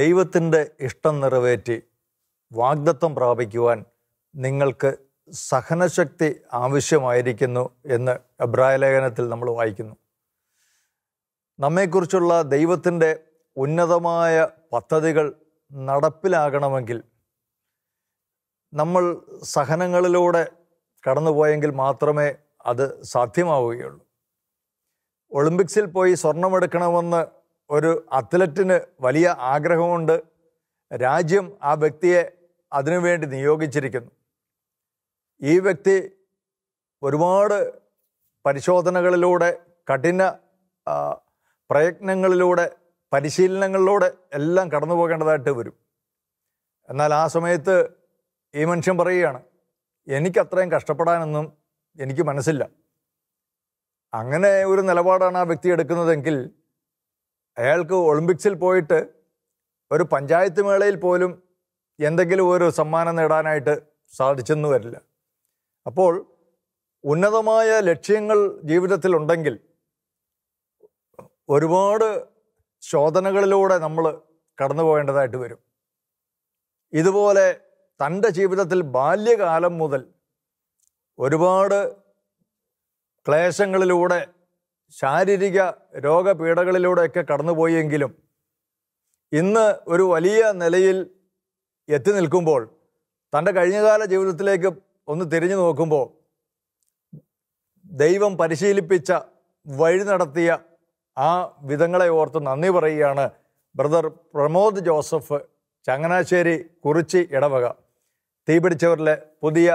ദൈവത്തിൻ്റെ ഇഷ്ടം നിറവേറ്റി വാഗ്ദത്വം പ്രാപിക്കുവാൻ നിങ്ങൾക്ക് സഹനശക്തി ആവശ്യമായിരിക്കുന്നു എന്ന് അബ്രായലേഖനത്തിൽ നമ്മൾ വായിക്കുന്നു നമ്മെക്കുറിച്ചുള്ള ദൈവത്തിൻ്റെ ഉന്നതമായ പദ്ധതികൾ നടപ്പിലാകണമെങ്കിൽ നമ്മൾ സഹനങ്ങളിലൂടെ കടന്നുപോയെങ്കിൽ മാത്രമേ അത് സാധ്യമാവുകയുള്ളൂ ഒളിമ്പിക്സിൽ പോയി സ്വർണമെടുക്കണമെന്ന് ഒരു അത്ലറ്റിന് വലിയ ആഗ്രഹമുണ്ട് രാജ്യം ആ വ്യക്തിയെ അതിനുവേണ്ടി നിയോഗിച്ചിരിക്കുന്നു ഈ വ്യക്തി ഒരുപാട് പരിശോധനകളിലൂടെ കഠിന പ്രയത്നങ്ങളിലൂടെ പരിശീലനങ്ങളിലൂടെ എല്ലാം കടന്നു പോകേണ്ടതായിട്ട് വരും എന്നാൽ ആ സമയത്ത് ഈ മനുഷ്യൻ പറയുകയാണ് എനിക്കത്രയും കഷ്ടപ്പെടാനൊന്നും എനിക്ക് മനസ്സില്ല അങ്ങനെ ഒരു നിലപാടാണ് ആ വ്യക്തി എടുക്കുന്നതെങ്കിൽ അയാൾക്ക് ഒളിമ്പിക്സിൽ പോയിട്ട് ഒരു പഞ്ചായത്ത് മേളയിൽ പോലും എന്തെങ്കിലും ഒരു സമ്മാനം നേടാനായിട്ട് സാധിച്ചെന്ന് വരില്ല അപ്പോൾ ഉന്നതമായ ലക്ഷ്യങ്ങൾ ജീവിതത്തിലുണ്ടെങ്കിൽ ഒരുപാട് ശോധനകളിലൂടെ നമ്മൾ കടന്നു പോകേണ്ടതായിട്ട് വരും ഇതുപോലെ തൻ്റെ ജീവിതത്തിൽ ബാല്യകാലം മുതൽ ഒരുപാട് ക്ലേശങ്ങളിലൂടെ ശാരീരിക രോഗപീഠകളിലൂടെയൊക്കെ കടന്നുപോയെങ്കിലും ഇന്ന് ഒരു വലിയ നിലയിൽ എത്തി നിൽക്കുമ്പോൾ തൻ്റെ കഴിഞ്ഞകാല ജീവിതത്തിലേക്ക് ഒന്ന് തിരിഞ്ഞു നോക്കുമ്പോൾ ദൈവം പരിശീലിപ്പിച്ച വഴി നടത്തിയ ആ വിധങ്ങളെ ഓർത്ത് നന്ദി പറയുകയാണ് ബ്രദർ പ്രമോദ് ജോസഫ് ചങ്ങനാശ്ശേരി കുറിച്ചി ഇടവക തീപിടിച്ചവരിലെ പുതിയ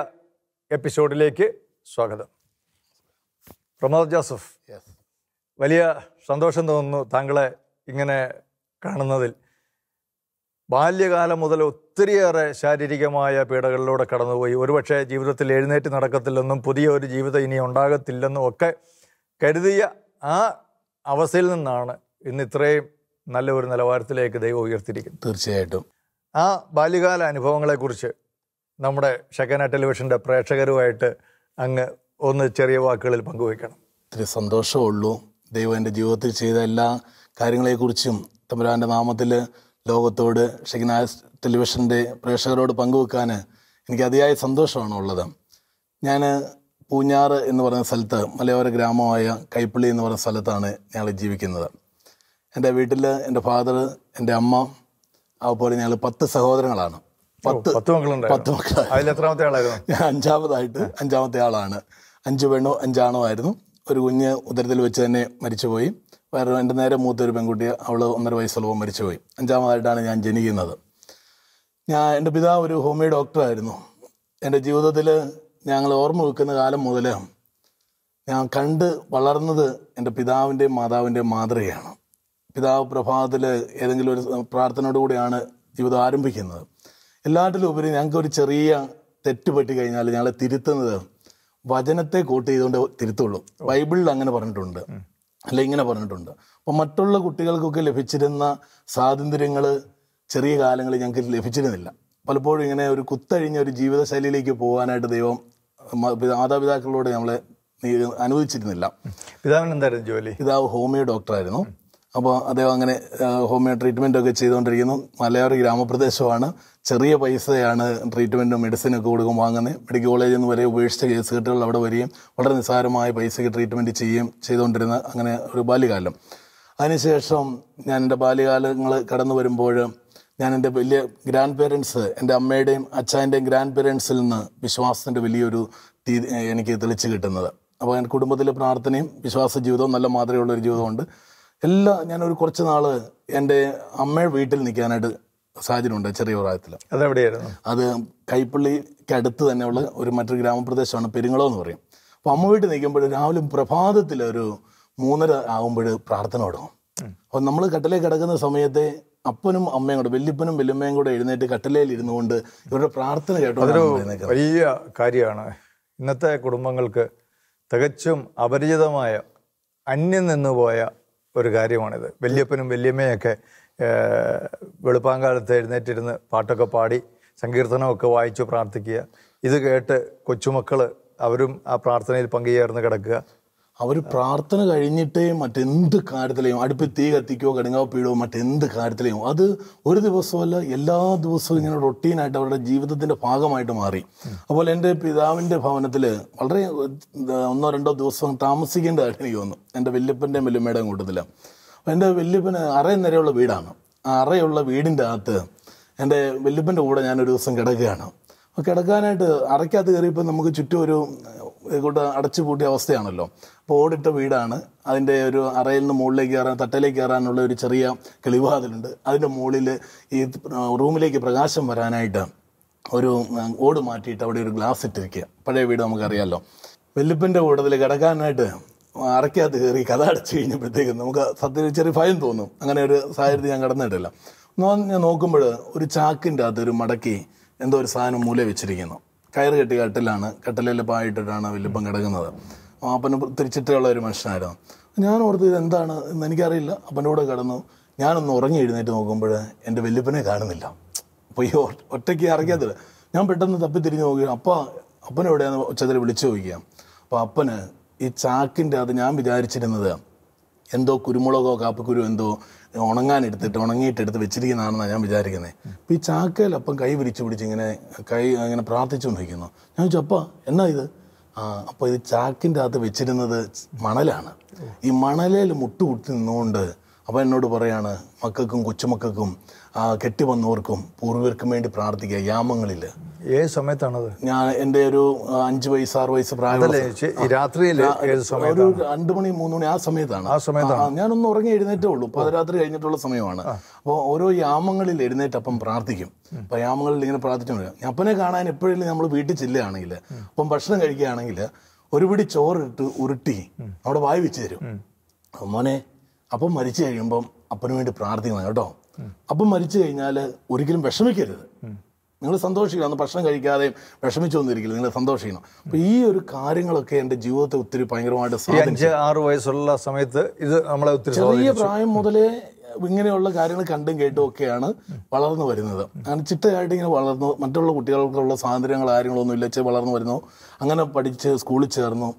എപ്പിസോഡിലേക്ക് സ്വാഗതം പ്രമോദ് ജോസഫ് യെസ് വലിയ സന്തോഷം തോന്നുന്നു താങ്കളെ ഇങ്ങനെ കാണുന്നതിൽ ബാല്യകാലം മുതൽ ഒത്തിരിയേറെ ശാരീരികമായ പീഡകളിലൂടെ കടന്നുപോയി ഒരുപക്ഷെ ജീവിതത്തിൽ എഴുന്നേറ്റ് നടക്കത്തില്ലെന്നും പുതിയ ഒരു ജീവിതം ഇനി ഉണ്ടാകത്തില്ലെന്നും ഒക്കെ കരുതിയ ആ അവസ്ഥയിൽ നിന്നാണ് ഇന്ന് ഇത്രയും നല്ല ഒരു നിലവാരത്തിലേക്ക് ദൈവം ഉയർത്തിരിക്കുന്നത് തീർച്ചയായിട്ടും ആ ബാല്യകാല അനുഭവങ്ങളെക്കുറിച്ച് നമ്മുടെ ഷെക്കന ടെലിവിഷൻ്റെ പ്രേക്ഷകരുമായിട്ട് അങ്ങ് ഒന്ന് ചെറിയ വാക്കുകളിൽ പങ്കുവയ്ക്കണം ഒത്തിരി സന്തോഷമുള്ളൂ ദൈവം എൻ്റെ ജീവിതത്തിൽ ചെയ്ത എല്ലാ കാര്യങ്ങളെക്കുറിച്ചും തമ്പുരാൻ്റെ നാമത്തിൽ ലോകത്തോട് ഷെഗിന ടെലിവിഷൻ്റെ പ്രേക്ഷകരോട് പങ്കുവെക്കാൻ എനിക്ക് അതിയായ സന്തോഷമാണ് ഉള്ളത് ഞാൻ പൂഞ്ഞാറ് എന്ന് പറയുന്ന സ്ഥലത്ത് മലയോര ഗ്രാമമായ കൈപ്പള്ളി എന്ന് പറയുന്ന സ്ഥലത്താണ് ഞങ്ങൾ ജീവിക്കുന്നത് എൻ്റെ വീട്ടിൽ എൻ്റെ ഫാദർ എൻ്റെ അമ്മ അതുപോലെ ഞങ്ങൾ പത്ത് സഹോദരങ്ങളാണ് പത്ത് പത്ത് മക്കളുണ്ട് പത്ത് മക്കൾ അതിൽ ആളായിരുന്നു ഞാൻ അഞ്ചാമതായിട്ട് അഞ്ചാമത്തെ ആളാണ് അഞ്ച് പെണ്ണോ അഞ്ചാണോ ആയിരുന്നു ഒരു കുഞ്ഞ് ഉദരത്തിൽ വെച്ച് തന്നെ മരിച്ചുപോയി വേറെ എൻ്റെ നേരെ മൂത്തൊരു പെൺകുട്ടി അവൾ ഒന്നര വയസ്സുള്ളപ്പോൾ മരിച്ചുപോയി അഞ്ചാമതായിട്ടാണ് ഞാൻ ജനിക്കുന്നത് ഞാൻ എൻ്റെ പിതാവ് ഒരു ഹോമിയോ ഡോക്ടറായിരുന്നു എൻ്റെ ജീവിതത്തിൽ ഞങ്ങൾ ഓർമ്മ വെക്കുന്ന കാലം മുതൽ ഞാൻ കണ്ട് വളർന്നത് എൻ്റെ പിതാവിൻ്റെയും മാതാവിൻ്റെയും മാതൃകയാണ് പിതാവ് പ്രഭാതത്തിൽ ഏതെങ്കിലും ഒരു പ്രാർത്ഥനയോടുകൂടിയാണ് ജീവിതം ആരംഭിക്കുന്നത് എല്ലാറ്റിലും ഉപരി ഞങ്ങൾക്ക് ഒരു ചെറിയ തെറ്റ് പറ്റി കഴിഞ്ഞാൽ ഞങ്ങളെ തിരുത്തുന്നത് വചനത്തെ കോട്ട് ചെയ്തുകൊണ്ട് തിരുത്തുള്ളൂ ബൈബിളിൽ അങ്ങനെ പറഞ്ഞിട്ടുണ്ട് അല്ലെ ഇങ്ങനെ പറഞ്ഞിട്ടുണ്ട് അപ്പൊ മറ്റുള്ള കുട്ടികൾക്കൊക്കെ ലഭിച്ചിരുന്ന സ്വാതന്ത്ര്യങ്ങൾ ചെറിയ കാലങ്ങളിൽ ഞങ്ങൾക്ക് ലഭിച്ചിരുന്നില്ല പലപ്പോഴും ഇങ്ങനെ ഒരു കുത്തഴിഞ്ഞ ഒരു ജീവിതശൈലിയിലേക്ക് പോകാനായിട്ട് ദൈവം മാതാപിതാക്കളോട് നമ്മളെ അനുവദിച്ചിരുന്നില്ല പിതാവിന് എന്തായിരുന്നു ജോലി പിതാവ് ഹോമിയോ ഡോക്ടറായിരുന്നു അപ്പോൾ അദ്ദേഹം അങ്ങനെ ഹോമിയോ ട്രീറ്റ്മെൻ്റ് ഒക്കെ ചെയ്തുകൊണ്ടിരിക്കുന്നു മലയാളി ഗ്രാമപ്രദേശമാണ് ചെറിയ പൈസയാണ് ട്രീറ്റ്മെൻറ്റും മെഡിസിനൊക്കെ കൊടുക്കും വാങ്ങുന്നത് മെഡിക്കൽ കോളേജിൽ നിന്ന് വരെ ഉപേക്ഷിച്ച കെട്ടുകൾ അവിടെ വരികയും വളരെ നിസ്സാരമായ പൈസയ്ക്ക് ട്രീറ്റ്മെൻറ്റ് ചെയ്യുകയും ചെയ്തുകൊണ്ടിരുന്ന അങ്ങനെ ഒരു ബാല്യകാലം അതിനുശേഷം ഞാൻ എൻ്റെ ബാല്യകാലങ്ങൾ കടന്നു വരുമ്പോൾ ഞാൻ എൻ്റെ വലിയ ഗ്രാൻഡ് പേരൻസ് എൻ്റെ അമ്മയുടെയും അച്ഛൻ്റെയും ഗ്രാൻഡ് പേരൻസിൽ നിന്ന് വിശ്വാസത്തിൻ്റെ വലിയൊരു തീ എനിക്ക് തെളിച്ച് കിട്ടുന്നത് അപ്പോൾ എൻ്റെ കുടുംബത്തിലെ പ്രാർത്ഥനയും വിശ്വാസ ജീവിതവും നല്ല മാതൃകയുള്ളൊരു ജീവിതമുണ്ട് എല്ലാ ഞാനൊരു കുറച്ച് നാൾ എൻ്റെ അമ്മയുടെ വീട്ടിൽ നിൽക്കാനായിട്ട് സാഹചര്യമുണ്ട് ചെറിയ പ്രായത്തിൽ അതെവിടെയായിരുന്നു അത് കൈപ്പള്ളിക്ക് അടുത്ത് തന്നെയുള്ള ഒരു മറ്റൊരു ഗ്രാമപ്രദേശമാണ് പെരുങ്ങളോ എന്ന് പറയും അപ്പോൾ അമ്മ വീട്ടിൽ നിൽക്കുമ്പോൾ രാവിലെ പ്രഭാതത്തിൽ ഒരു മൂന്നര ആകുമ്പോൾ പ്രാർത്ഥന തുടങ്ങും അപ്പോൾ നമ്മൾ കട്ടിലേ കിടക്കുന്ന സമയത്തെ അപ്പനും അമ്മയും കൂടെ വല്യപ്പനും വല്യമ്മയും കൂടെ എഴുന്നേറ്റ് കട്ടിലയിൽ ഇരുന്നു കൊണ്ട് ഇവരുടെ പ്രാർത്ഥന കേട്ടോ വലിയ കാര്യമാണ് ഇന്നത്തെ കുടുംബങ്ങൾക്ക് തികച്ചും അപരിചിതമായ അന്യം നിന്നുപോയ ഒരു കാര്യമാണിത് വല്യപ്പനും വല്യമ്മയൊക്കെ വെളുപ്പാങ്കാലത്ത് എഴുന്നേറ്റിരുന്ന് പാട്ടൊക്കെ പാടി സങ്കീർത്തനമൊക്കെ വായിച്ചു പ്രാർത്ഥിക്കുക ഇത് കേട്ട് കൊച്ചുമക്കൾ അവരും ആ പ്രാർത്ഥനയിൽ പങ്കുചേർന്ന് കിടക്കുക അവർ പ്രാർത്ഥന കഴിഞ്ഞിട്ടേ മറ്റെന്ത് കാര്യത്തിലെയും അടുപ്പ് തീ കത്തിക്കോ പീഴോ മറ്റെന്ത് കാര്യത്തിലെയും അത് ഒരു ദിവസമല്ല എല്ലാ ദിവസവും ഇങ്ങനെ റൊട്ടീനായിട്ട് അവരുടെ ജീവിതത്തിൻ്റെ ഭാഗമായിട്ട് മാറി അതുപോലെ എൻ്റെ പിതാവിൻ്റെ ഭവനത്തിൽ വളരെ ഒന്നോ രണ്ടോ ദിവസം കാര്യം എനിക്ക് തോന്നുന്നു എൻ്റെ വല്യപ്പൻ്റെ വല്യമ്മയുടെ കൂട്ടത്തില് എൻ്റെ വല്യപ്പന് അറ നിരയുള്ള വീടാണ് ആ അറയുള്ള വീടിൻ്റെ അകത്ത് എൻ്റെ വല്യപ്പൻ്റെ കൂടെ ഞാനൊരു ദിവസം കിടക്കുകയാണ് അപ്പോൾ കിടക്കാനായിട്ട് അറയ്ക്കകത്ത് കയറിയപ്പോൾ നമുക്ക് ചുറ്റും ഒരു കൂട്ട അടച്ചു പൂട്ടിയ അവസ്ഥയാണല്ലോ ഓടിട്ട വീടാണ് അതിൻ്റെ ഒരു അറയിൽ നിന്ന് മുകളിലേക്ക് കയറാൻ തട്ടയിലേക്ക് കയറാനുള്ള ഒരു ചെറിയ കിളിവാതിലുണ്ട് അതിൻ്റെ മുകളിൽ ഈ റൂമിലേക്ക് പ്രകാശം വരാനായിട്ട് ഒരു ഓട് മാറ്റിയിട്ട് അവിടെ ഒരു ഗ്ലാസ് ഇട്ടിരിക്കുക പഴയ വീട് നമുക്കറിയാമല്ലോ വെല്ലുപ്പിൻ്റെ കൂട്ടത്തിൽ കിടക്കാനായിട്ട് അറയ്ക്കകത്ത് കയറി കഥ അടച്ചു കഴിഞ്ഞപ്പോഴത്തേക്കും നമുക്ക് സത്യം ചെറിയ ഭയം തോന്നും അങ്ങനെ ഒരു സാഹചര്യം ഞാൻ കടന്നിട്ടില്ല ഞാൻ നോക്കുമ്പോൾ ഒരു ചാക്കിൻ്റെ അകത്ത് ഒരു മടക്കി എന്തോ ഒരു സാധനം മൂല വെച്ചിരിക്കുന്നു കയറ് കെട്ടി കട്ടിലാണ് കട്ടിലെല്ലാം പായിട്ടിട്ടാണ് വെല്ലുപ്പം കിടക്കുന്നത് പാപ്പനെ തിരിച്ചിട്ടുള്ള ഒരു മനുഷ്യനായിരുന്നു ഞാൻ ഓർത്ത് ഇതെന്താണ് എന്ന് എനിക്കറിയില്ല അപ്പൻ്റെ കൂടെ കിടന്നു ഞാനൊന്ന് ഉറങ്ങി എഴുന്നേറ്റ് നോക്കുമ്പോൾ എൻ്റെ വല്യപ്പനെ കാണുന്നില്ല അപ്പോൾ ഈ ഒറ്റയ്ക്ക് അറിയാത്തത് ഞാൻ പെട്ടെന്ന് തപ്പി തിരിഞ്ഞ് നോക്കി അപ്പ അപ്പൻ എവിടെയാന്ന് ഉച്ചത്തിൽ വിളിച്ചു ചോദിക്കാം അപ്പോൾ അപ്പന് ഈ ചാക്കിൻ്റെ അത് ഞാൻ വിചാരിച്ചിരുന്നത് എന്തോ കുരുമുളകോ കാപ്പിക്കുരു എന്തോ ഉണങ്ങാനെടുത്തിട്ട് ഉണങ്ങിയിട്ടെടുത്ത് വെച്ചിരിക്കുന്നതാണെന്നാണ് ഞാൻ വിചാരിക്കുന്നത് അപ്പോൾ ഈ ചാക്കയിൽ അപ്പം കൈ വിരിച്ചു പിടിച്ച് ഇങ്ങനെ കൈ ഇങ്ങനെ പ്രാർത്ഥിച്ചുകൊണ്ടിരിക്കുന്നു ഞാൻ ചോദിച്ചു അപ്പ എന്നാ ഇത് അപ്പോൾ ഇത് ചാക്കിൻ്റെ അകത്ത് വെച്ചിരുന്നത് മണലാണ് ഈ മണലിൽ മുട്ടുകുത്തി നിന്നുകൊണ്ട് അപ്പം എന്നോട് പറയാണ് മക്കൾക്കും കൊച്ചുമക്കൾക്കും കെട്ടി വന്നവർക്കും പൂർവികർക്കും വേണ്ടി പ്രാർത്ഥിക്കുക യാമങ്ങളിൽ ഏത് സമയത്താണത് ഞാൻ എൻ്റെ ഒരു അഞ്ച് വയസ്സ് ആറ് വയസ്സ് പ്രായം ഒരു രണ്ട് മണി മൂന്ന് മണി ആ സമയത്താണ് ആ സമയത്താണ് ഞാനൊന്ന് ഉറങ്ങി എഴുന്നേറ്റേ ഉള്ളൂ പാതിരാത്രി കഴിഞ്ഞിട്ടുള്ള സമയമാണ് അപ്പോൾ ഓരോ യാമങ്ങളിൽ എഴുന്നേറ്റ് അപ്പം പ്രാർത്ഥിക്കും അപ്പൊ യാമങ്ങളിൽ ഇങ്ങനെ പ്രാർത്ഥിച്ചു അപ്പനെ കാണാൻ എപ്പോഴെങ്കിലും നമ്മൾ വീട്ടിൽ ചെല്ലുകയാണെങ്കിൽ അപ്പം ഭക്ഷണം കഴിക്കുകയാണെങ്കിൽ ഒരു പിടി ചോറിട്ട് ഉരുട്ടി അവിടെ വായി വെച്ച് തരും മോനെ അപ്പം മരിച്ചു കഴിയുമ്പം അപ്പന് വേണ്ടി പ്രാർത്ഥിക്കണം കേട്ടോ അപ്പം മരിച്ചു കഴിഞ്ഞാൽ ഒരിക്കലും വിഷമിക്കരുത് നിങ്ങൾ സന്തോഷിക്കണം അന്ന് ഭക്ഷണം കഴിക്കാതെയും വിഷമിച്ചു വന്നിരിക്കില്ല നിങ്ങൾ സന്തോഷിക്കണം അപ്പോൾ ഈ ഒരു കാര്യങ്ങളൊക്കെ എൻ്റെ ജീവിതത്തെ ഒത്തിരി ഭയങ്കരമായിട്ട് അഞ്ച് ആറ് വയസ്സുള്ള സമയത്ത് ഇത് നമ്മളെ ഒത്തിരി ചെറിയ പ്രായം മുതലേ ഇങ്ങനെയുള്ള കാര്യങ്ങൾ കണ്ടും കേട്ടും ഒക്കെയാണ് വളർന്നു വരുന്നത് അങ്ങനെ ചിട്ടയായിട്ട് ഇങ്ങനെ വളർന്നു മറ്റുള്ള കുട്ടികൾക്കുള്ള സ്വാതന്ത്ര്യങ്ങൾ കാര്യങ്ങളൊന്നും ഇല്ല വളർന്നു വരുന്നു അങ്ങനെ പഠിച്ച് സ്കൂളിൽ ചേർന്നു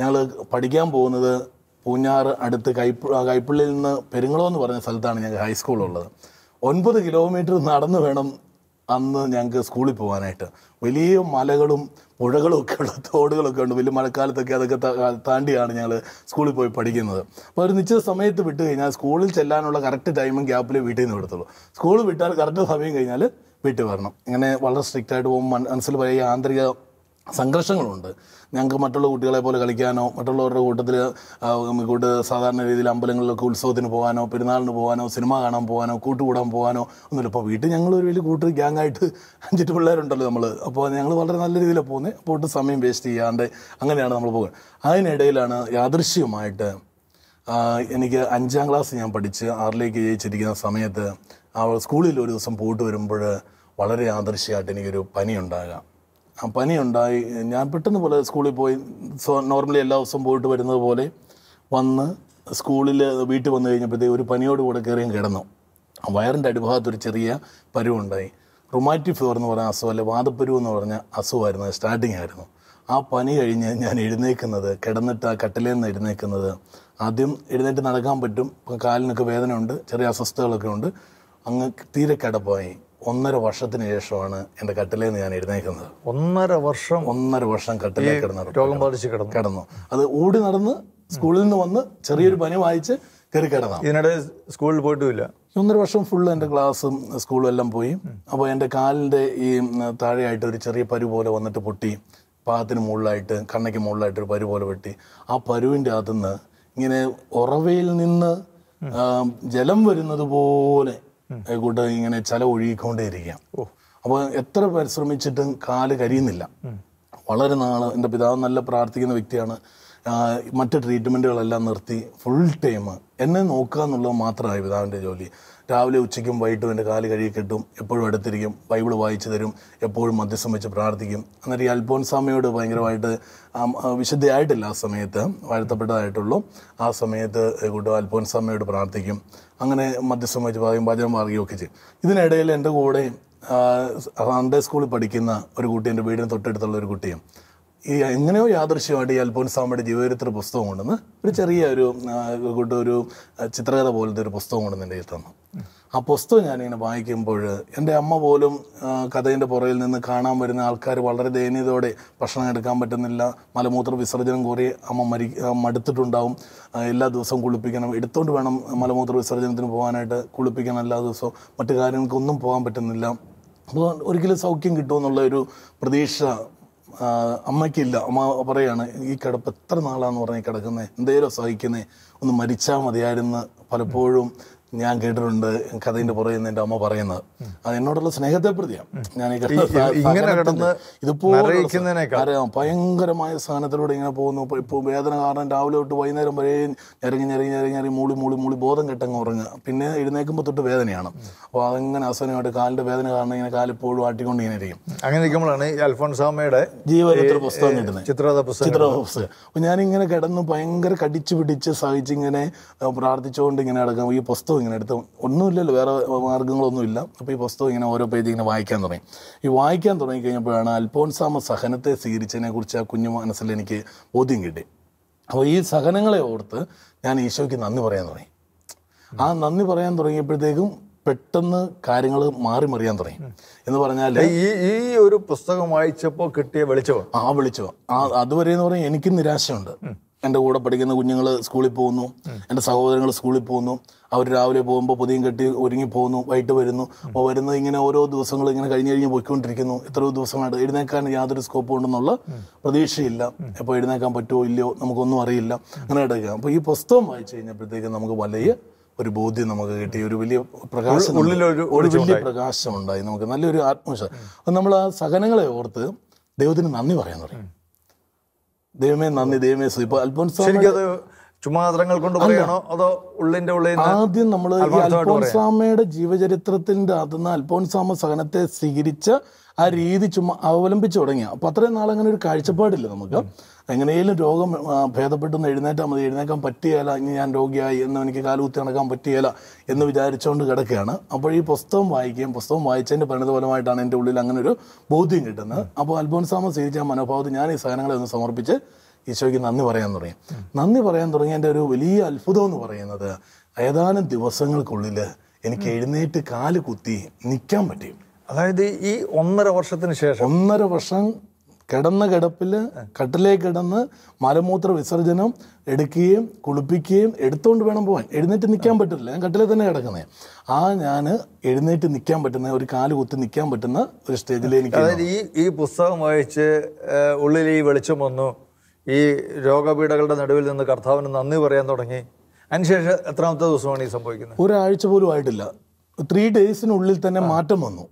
ഞങ്ങൾ പഠിക്കാൻ പോകുന്നത് പൂഞ്ഞാറ് അടുത്ത് കൈപ്പ് കൈപ്പള്ളിയിൽ നിന്ന് പെരുങ്ങളോ എന്ന് പറഞ്ഞ സ്ഥലത്താണ് ഞങ്ങൾ ഹൈസ്കൂളുള്ളത് ഒൻപത് കിലോമീറ്റർ നടന്നു വേണം അന്ന് ഞങ്ങൾക്ക് സ്കൂളിൽ പോകാനായിട്ട് വലിയ മലകളും പുഴകളും ഒക്കെ ഉണ്ട് തോടുകളൊക്കെ ഉണ്ട് വലിയ മഴക്കാലത്തൊക്കെ അതൊക്കെ താണ്ടിയാണ് ഞങ്ങൾ സ്കൂളിൽ പോയി പഠിക്കുന്നത് അപ്പോൾ ഒരു നിശ്ചിത സമയത്ത് വിട്ട് കഴിഞ്ഞാൽ സ്കൂളിൽ ചെല്ലാനുള്ള കറക്റ്റ് ടൈമും ഗ്യാപ്പിൽ വീട്ടിൽ നിന്ന് എടുത്തുള്ളൂ സ്കൂൾ വിട്ടാൽ കറക്റ്റ് സമയം കഴിഞ്ഞാൽ വീട്ടിൽ വരണം ഇങ്ങനെ വളരെ സ്ട്രിക്റ്റ് ആയിട്ട് പോകുമ്പോൾ മനസ്സിൽ പഴയ ആന്തരിക സംഘർഷങ്ങളുണ്ട് ഞങ്ങൾക്ക് മറ്റുള്ള കുട്ടികളെ പോലെ കളിക്കാനോ മറ്റുള്ളവരുടെ കൂട്ടത്തിൽ കൂട്ട് സാധാരണ രീതിയിൽ അമ്പലങ്ങളിലൊക്കെ ഉത്സവത്തിന് പോകാനോ പെരുന്നാളിന് പോകാനോ സിനിമ കാണാൻ പോകാനോ കൂട്ടുകൂടാൻ പോകാനോ ഒന്നുമില്ല ഇപ്പോൾ വീട്ടിൽ ഒരു വലിയ കൂട്ട് ഗ്യാങ്ങായിട്ട് അഞ്ചിട്ട് പിള്ളേരുണ്ടല്ലോ നമ്മൾ അപ്പോൾ ഞങ്ങൾ വളരെ നല്ല രീതിയിലാണ് പോകുന്നത് ഒട്ട് സമയം വേസ്റ്റ് ചെയ്യാണ്ട് അങ്ങനെയാണ് നമ്മൾ പോകുന്നത് അതിനിടയിലാണ് യാദൃശ്യമായിട്ട് എനിക്ക് അഞ്ചാം ക്ലാസ് ഞാൻ പഠിച്ച് ആറിലേക്ക് ജയിച്ചിരിക്കുന്ന സമയത്ത് ആ സ്കൂളിൽ ഒരു ദിവസം പോയിട്ട് വരുമ്പോൾ വളരെ ആദർശമായിട്ട് എനിക്കൊരു പനി ഉണ്ടാകാം പനിയുണ്ടായി ഞാൻ പെട്ടെന്ന് പോലെ സ്കൂളിൽ പോയി നോർമലി എല്ലാ ദിവസവും പോയിട്ട് വരുന്നത് പോലെ വന്ന് സ്കൂളിൽ വീട്ടിൽ വന്നു കഴിഞ്ഞപ്പോഴത്തേക്ക് ഒരു പനിയോട് കൂടെ കയറിയും കിടന്നു വയറിൻ്റെ അടിഭാഗത്തൊരു ചെറിയ പരുവുണ്ടായി റൊമാറ്റിക് ഫീവർ എന്ന് പറഞ്ഞ അസുഖമല്ല വാദപ്പരുവ് എന്ന് പറഞ്ഞ അസുഖമായിരുന്നു സ്റ്റാർട്ടിങ് ആയിരുന്നു ആ പനി കഴിഞ്ഞ് ഞാൻ എഴുന്നേക്കുന്നത് കിടന്നിട്ട് ആ കട്ടിലേ നിന്ന് എഴുന്നേക്കുന്നത് ആദ്യം എഴുന്നേറ്റ് നടക്കാൻ പറ്റും കാലിനൊക്കെ വേദനയുണ്ട് ചെറിയ അസ്വസ്ഥതകളൊക്കെ ഉണ്ട് അങ്ങ് തീരെ കിടപ്പായി ഒന്നര വർഷത്തിന് ശേഷമാണ് എൻ്റെ കട്ടിലിൽ നിന്ന് ഞാൻ എഴുന്നേക്കുന്നത് ഒന്നര വർഷം ഒന്നര വർഷം കട്ടിലേ കിടന്നു രോഗം ബാധിച്ച് കിടന്നു കിടന്നു അത് ഓടി നടന്ന് സ്കൂളിൽ നിന്ന് വന്ന് ചെറിയൊരു പനി വായിച്ച് കയറി കിടന്നു ഇതിനിടെ സ്കൂളിൽ പോയിട്ടുമില്ല ഒന്നര വർഷം ഫുള്ള് എൻ്റെ ക്ലാസ്സും സ്കൂളും എല്ലാം പോയി അപ്പോൾ എൻ്റെ കാലിൻ്റെ ഈ താഴെയായിട്ട് ഒരു ചെറിയ പരു പോലെ വന്നിട്ട് പൊട്ടി പാകത്തിന് മുകളിലായിട്ട് കണ്ണയ്ക്ക് മുകളിലായിട്ട് ഒരു പരു പോലെ വെട്ടി ആ പരുവിൻ്റെ അകത്തുനിന്ന് ഇങ്ങനെ ഉറവയിൽ നിന്ന് ജലം വരുന്നത് പോലെ കൂട്ട് ഇങ്ങനെ ചില ഒഴുകിക്കൊണ്ടേയിരിക്കാം അപ്പോൾ എത്ര പരിശ്രമിച്ചിട്ടും കാല് കരിയുന്നില്ല വളരെ നാള് എൻ്റെ പിതാവ് നല്ല പ്രാർത്ഥിക്കുന്ന വ്യക്തിയാണ് മറ്റ് ട്രീറ്റ്മെൻറ്റുകളെല്ലാം നിർത്തി ഫുൾ ടൈം എന്നെ നോക്കുക എന്നുള്ളത് മാത്രമായി പിതാവിൻ്റെ ജോലി രാവിലെ ഉച്ചയ്ക്കും വൈകിട്ടും എൻ്റെ കാല് കഴുകി കെട്ടും എപ്പോഴും അടുത്തിരിക്കും ബൈബിൾ വായിച്ചു തരും എപ്പോഴും മധ്യസ്ഥം വെച്ച് പ്രാർത്ഥിക്കും എന്നിട്ട് ഈ അൽഫോൻസാമയോട് ഭയങ്കരമായിട്ട് വിശുദ്ധയായിട്ടില്ല ആ സമയത്ത് വാഴ്ത്തപ്പെട്ടതായിട്ടുള്ളൂ ആ സമയത്ത് കൂട്ടും അൽഫോൻസാമയോട് പ്രാർത്ഥിക്കും അങ്ങനെ മധ്യസ്ഥം വെച്ച് പറയും ഭജന പറയുകയും ഒക്കെ ചെയ്യും ഇതിനിടയിൽ എൻ്റെ കൂടെ സൺഡേ സ്കൂളിൽ പഠിക്കുന്ന ഒരു കുട്ടി എൻ്റെ വീടിന് തൊട്ടടുത്തുള്ള ഒരു കുട്ടിയും ഈ എങ്ങനെയോ യാദൃശ്യമായിട്ട് ഈ അൽഫോൻസാമയുടെ ജീവചരിത്ര പുസ്തകം കൊണ്ടുവന്ന് ഒരു ചെറിയ ഒരു കൂട്ട ഒരു ചിത്രകഥ പോലത്തെ ഒരു പുസ്തകം കൊണ്ടുവന്ന് എൻ്റെ തന്നു ആ പുസ്തകം ഞാനിങ്ങനെ വായിക്കുമ്പോൾ എൻ്റെ അമ്മ പോലും കഥയിൻ്റെ പുറയിൽ നിന്ന് കാണാൻ വരുന്ന ആൾക്കാർ വളരെ ദയനീയതയോടെ ഭക്ഷണം എടുക്കാൻ പറ്റുന്നില്ല മലമൂത്ര വിസർജനം കുറേ അമ്മ മരി മടുത്തിട്ടുണ്ടാവും എല്ലാ ദിവസവും കുളിപ്പിക്കണം എടുത്തുകൊണ്ട് വേണം മലമൂത്ര വിസർജനത്തിന് പോകാനായിട്ട് കുളിപ്പിക്കണം എല്ലാ ദിവസവും മറ്റു കാര്യങ്ങൾക്കൊന്നും പോകാൻ പറ്റുന്നില്ല അപ്പോൾ ഒരിക്കലും സൗഖ്യം കിട്ടുമെന്നുള്ള ഒരു പ്രതീക്ഷ അമ്മയ്ക്കില്ല അമ്മ പറയാണ് ഈ കിടപ്പ് എത്ര നാളാന്ന് പറഞ്ഞ് കിടക്കുന്നത് എന്തേലും സഹിക്കുന്നത് ഒന്ന് മരിച്ചാൽ മതിയായിരുന്നു പലപ്പോഴും ഞാൻ കേട്ടിട്ടുണ്ട് കഥയിൻ്റെ പുറകിൽ എൻ്റെ അമ്മ പറയുന്നത് അത് എന്നോടുള്ള സ്നേഹത്തെ പ്രതിയാണ് ഞാൻ ഇതിപ്പോൾ ഭയങ്കരമായ സാധനത്തിലൂടെ ഇങ്ങനെ പോകുന്നു ഇപ്പോൾ വേദന കാരണം രാവിലെ തൊട്ട് വൈകുന്നേരം വരെ ഞെരങ്ങി ഞെരങ്ങി ഞെരങ്ങി ഞെരങ്ങി മൂളി മൂളി മൂളി ബോധം കെട്ടങ്ങ് ഉറങ്ങുക പിന്നെ എഴുന്നേക്കുമ്പോൾ തൊട്ട് വേദനയാണ് അപ്പോൾ അതങ്ങനെ അസഹനമായിട്ട് കാലിൻ്റെ വേദന കാരണം ഇങ്ങനെ കാലിപ്പോഴും ആട്ടിക്കൊണ്ട് ഇങ്ങനെ ഇരിക്കും അങ്ങനെ ഇരിക്കുമ്പോഴാണ് അൽഫോൺസാമയുടെ ജീവചരിത്ര പുസ്തകം കിട്ടുന്നത് ചിത്രകഥ പുസ്തകം ചിത്രകഥ പുസ്തകം അപ്പോൾ ഞാനിങ്ങനെ കിടന്ന് ഭയങ്കര കടിച്ചു പിടിച്ച് സഹിച്ചിങ്ങനെ പ്രാർത്ഥിച്ചുകൊണ്ട് ഇങ്ങനെ കിടക്കാം ഈ പുസ്തകം ഇങ്ങനെ എടുത്ത് ഒന്നുമില്ലല്ലോ വേറെ മാർഗ്ഗങ്ങളൊന്നുമില്ല അപ്പോൾ ഈ പുസ്തകം ഇങ്ങനെ ഓരോ പേജ് ഇങ്ങനെ വായിക്കാൻ തുടങ്ങി ഈ വായിക്കാൻ തുടങ്ങിക്കഴിഞ്ഞപ്പോഴാണ് അൽഫോൻസാമ സഹനത്തെ കുറിച്ച് ആ കുഞ്ഞു മനസ്സിൽ എനിക്ക് ബോധ്യം കിട്ടി അപ്പോൾ ഈ സഹനങ്ങളെ ഓർത്ത് ഞാൻ ഈശോയ്ക്ക് നന്ദി പറയാൻ തുടങ്ങി ആ നന്ദി പറയാൻ തുടങ്ങിയപ്പോഴത്തേക്കും പെട്ടെന്ന് കാര്യങ്ങൾ മാറി മറിയാൻ തുടങ്ങി എന്ന് പറഞ്ഞാൽ ഈ ഈ ഒരു പുസ്തകം വായിച്ചപ്പോൾ കിട്ടിയ വെളിച്ചോ ആ വെളിച്ചോ ആ അതുവരെ എന്ന് പറഞ്ഞാൽ എനിക്ക് നിരാശയുണ്ട് എൻ്റെ കൂടെ പഠിക്കുന്ന കുഞ്ഞുങ്ങൾ സ്കൂളിൽ പോകുന്നു എൻ്റെ സഹോദരങ്ങൾ സ്കൂളിൽ പോകുന്നു അവർ രാവിലെ പോകുമ്പോൾ പുതിയും കെട്ടി ഒരുങ്ങി പോകുന്നു വൈകിട്ട് വരുന്നു അപ്പോൾ വരുന്നത് ഇങ്ങനെ ഓരോ ദിവസങ്ങൾ ഇങ്ങനെ കഴിഞ്ഞ് കഴിഞ്ഞ് പോയിക്കൊണ്ടിരിക്കുന്നു എത്രയോ ദിവസമായിട്ട് എഴുന്നേക്കാൻ യാതൊരു സ്കോപ്പും ഉണ്ടെന്നുള്ള പ്രതീക്ഷയില്ല എപ്പോൾ എഴുന്നേക്കാൻ പറ്റുമോ ഇല്ലയോ നമുക്കൊന്നും അറിയില്ല അങ്ങനെ കിടക്കുക അപ്പോൾ ഈ പുസ്തകം വായിച്ചു കഴിഞ്ഞപ്പോഴത്തേക്കും നമുക്ക് വലിയ ഒരു ബോധ്യം നമുക്ക് കിട്ടി ഒരു വലിയ പ്രകാശം ഉള്ളിലൊരു വലിയ പ്രകാശം ഉണ്ടായി നമുക്ക് നല്ലൊരു ആത്മവിശ്വാസം നമ്മൾ ആ സഹനങ്ങളെ ഓർത്ത് ദൈവത്തിന് നന്ദി പറയാൻ തുടങ്ങി ദൈവമേ നന്ദി ദൈവമേ ഇപ്പോൾ അൽഫോൻസ് ശരിക്കത് കൊണ്ട് പറയണോ അതോ ഉള്ളിന്റെ ഉള്ളിൽ ആദ്യം നമ്മൾ അൽഫോൻസാമയുടെ ജീവചരിത്രത്തിന്റെ അതെന്ന് അൽഫോൻസാമ സഹനത്തെ സ്വീകരിച്ച ആ രീതി ചുമ്മാ അവലംബിച്ച് തുടങ്ങിയ അപ്പോൾ അത്രയും അങ്ങനെ ഒരു കാഴ്ചപ്പാടില്ല നമുക്ക് എങ്ങനെയും രോഗം ഭേദപ്പെട്ടെന്ന് എഴുന്നേറ്റാൽ മതി എഴുന്നേക്കാൻ പറ്റിയല്ല ഇനി ഞാൻ രോഗിയായി എന്ന് എനിക്ക് കാലുകുത്തി നടക്കാൻ പറ്റിയല്ല എന്ന് വിചാരിച്ചുകൊണ്ട് കിടക്കുകയാണ് അപ്പോൾ ഈ പുസ്തകം വായിക്കുകയും പുസ്തകം വായിച്ചതിൻ്റെ പരിണിതഫലമായിട്ടാണ് എൻ്റെ ഉള്ളിൽ അങ്ങനെ ഒരു ബോധ്യം കിട്ടുന്നത് അപ്പോൾ അൽബോൺസാമ സ്വീകരിച്ച മനോഭാവത്തിൽ ഞാൻ ഈ സാധനങ്ങളെ ഒന്ന് സമർപ്പിച്ച് ഈശോയ്ക്ക് നന്ദി പറയാൻ തുടങ്ങി നന്ദി പറയാൻ എൻ്റെ ഒരു വലിയ അത്ഭുതം എന്ന് പറയുന്നത് ഏതാനും ദിവസങ്ങൾക്കുള്ളിൽ എനിക്ക് എഴുന്നേറ്റ് കാല് കുത്തി നിൽക്കാൻ പറ്റിയും അതായത് ഈ ഒന്നര വർഷത്തിന് ശേഷം ഒന്നര വർഷം കിടന്ന കിടപ്പിൽ കട്ടിലേക്ക് കിടന്ന് മലമൂത്ര വിസർജനം എടുക്കുകയും കുളിപ്പിക്കുകയും എടുത്തുകൊണ്ട് വേണം പോകാൻ എഴുന്നേറ്റ് നിൽക്കാൻ പറ്റില്ല ഞാൻ കട്ടിലെ തന്നെ കിടക്കുന്നത് ആ ഞാൻ എഴുന്നേറ്റ് നിൽക്കാൻ പറ്റുന്ന ഒരു കാല് കുത്തി നിൽക്കാൻ പറ്റുന്ന ഒരു സ്റ്റേജിൽ എനിക്ക് അതായത് ഈ ഈ പുസ്തകം വായിച്ച് ഉള്ളിൽ ഈ വെളിച്ചം വന്നു ഈ രോഗപീഠകളുടെ നടുവിൽ നിന്ന് കർത്താവിന് നന്ദി പറയാൻ തുടങ്ങി അതിനുശേഷം എത്രാമത്തെ ദിവസമാണ് ഈ സംഭവിക്കുന്നത് ഒരാഴ്ച പോലും ആയിട്ടില്ല ത്രീ ഡേയ്സിനുള്ളിൽ തന്നെ മാറ്റം വന്നു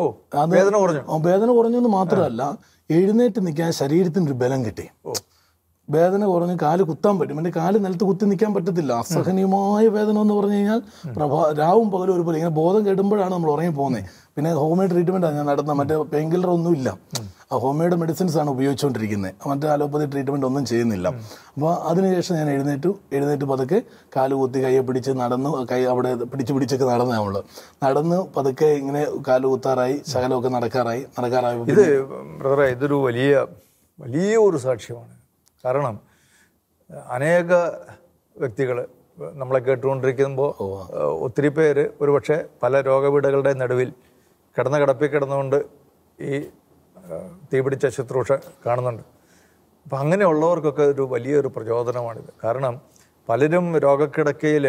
ഓ വേദന കുറഞ്ഞു വേദന മാത്രമല്ല എഴുന്നേറ്റ് നിൽക്കാൻ ശരീരത്തിന് ഒരു ബലം കിട്ടി വേദന കുറഞ്ഞ് കാല് കുത്താൻ പറ്റും എന്റെ കാല് നിലത്ത് കുത്തി നിൽക്കാൻ പറ്റത്തില്ല അസഹനീയമായ വേദന എന്ന് പറഞ്ഞു കഴിഞ്ഞാൽ പ്രഭാ രാവും പകലും ഒരുപോലെ ഇങ്ങനെ ബോധം കെടുമ്പോഴാണ് നമ്മൾ ഉറങ്ങി പോകുന്നത് പിന്നെ ഹോമിയോ ആണ് ഞാൻ നടന്ന മറ്റേ പെയിൻ കില്ലർ ഒന്നുമില്ല ഹോം മെയ്ഡ് മെഡിസിൻസ് ആണ് ഉപയോഗിച്ചുകൊണ്ടിരിക്കുന്നത് മറ്റേ അലോപ്പതി ട്രീറ്റ്മെൻറ്റ് ഒന്നും ചെയ്യുന്നില്ല അപ്പോൾ അതിനുശേഷം ഞാൻ എഴുന്നേറ്റു എഴുന്നേറ്റ് പതുക്കെ കാല് കുത്തി കയ്യെ പിടിച്ച് നടന്നു കൈ അവിടെ പിടിച്ച് പിടിച്ചൊക്കെ നടന്നു നമ്മൾ നടന്ന് പതുക്കെ ഇങ്ങനെ കാല് കുത്താറായി ശകലമൊക്കെ നടക്കാറായി നടക്കാറായി ഇത് ബ്രദറെ ഇതൊരു വലിയ വലിയ ഒരു സാക്ഷ്യമാണ് കാരണം അനേക വ്യക്തികൾ നമ്മളെ കേട്ടുകൊണ്ടിരിക്കുമ്പോൾ ഒത്തിരി പേര് ഒരുപക്ഷെ പല രോഗപീഠകളുടെ നടുവിൽ കിടന്ന് കിടപ്പിൽ കിടന്നുകൊണ്ട് ഈ തീപിടിച്ച ശുശ്രൂഷ കാണുന്നുണ്ട് അപ്പം അങ്ങനെയുള്ളവർക്കൊക്കെ ഒരു വലിയൊരു പ്രചോദനമാണിത് കാരണം പലരും രോഗക്കിടക്കയിൽ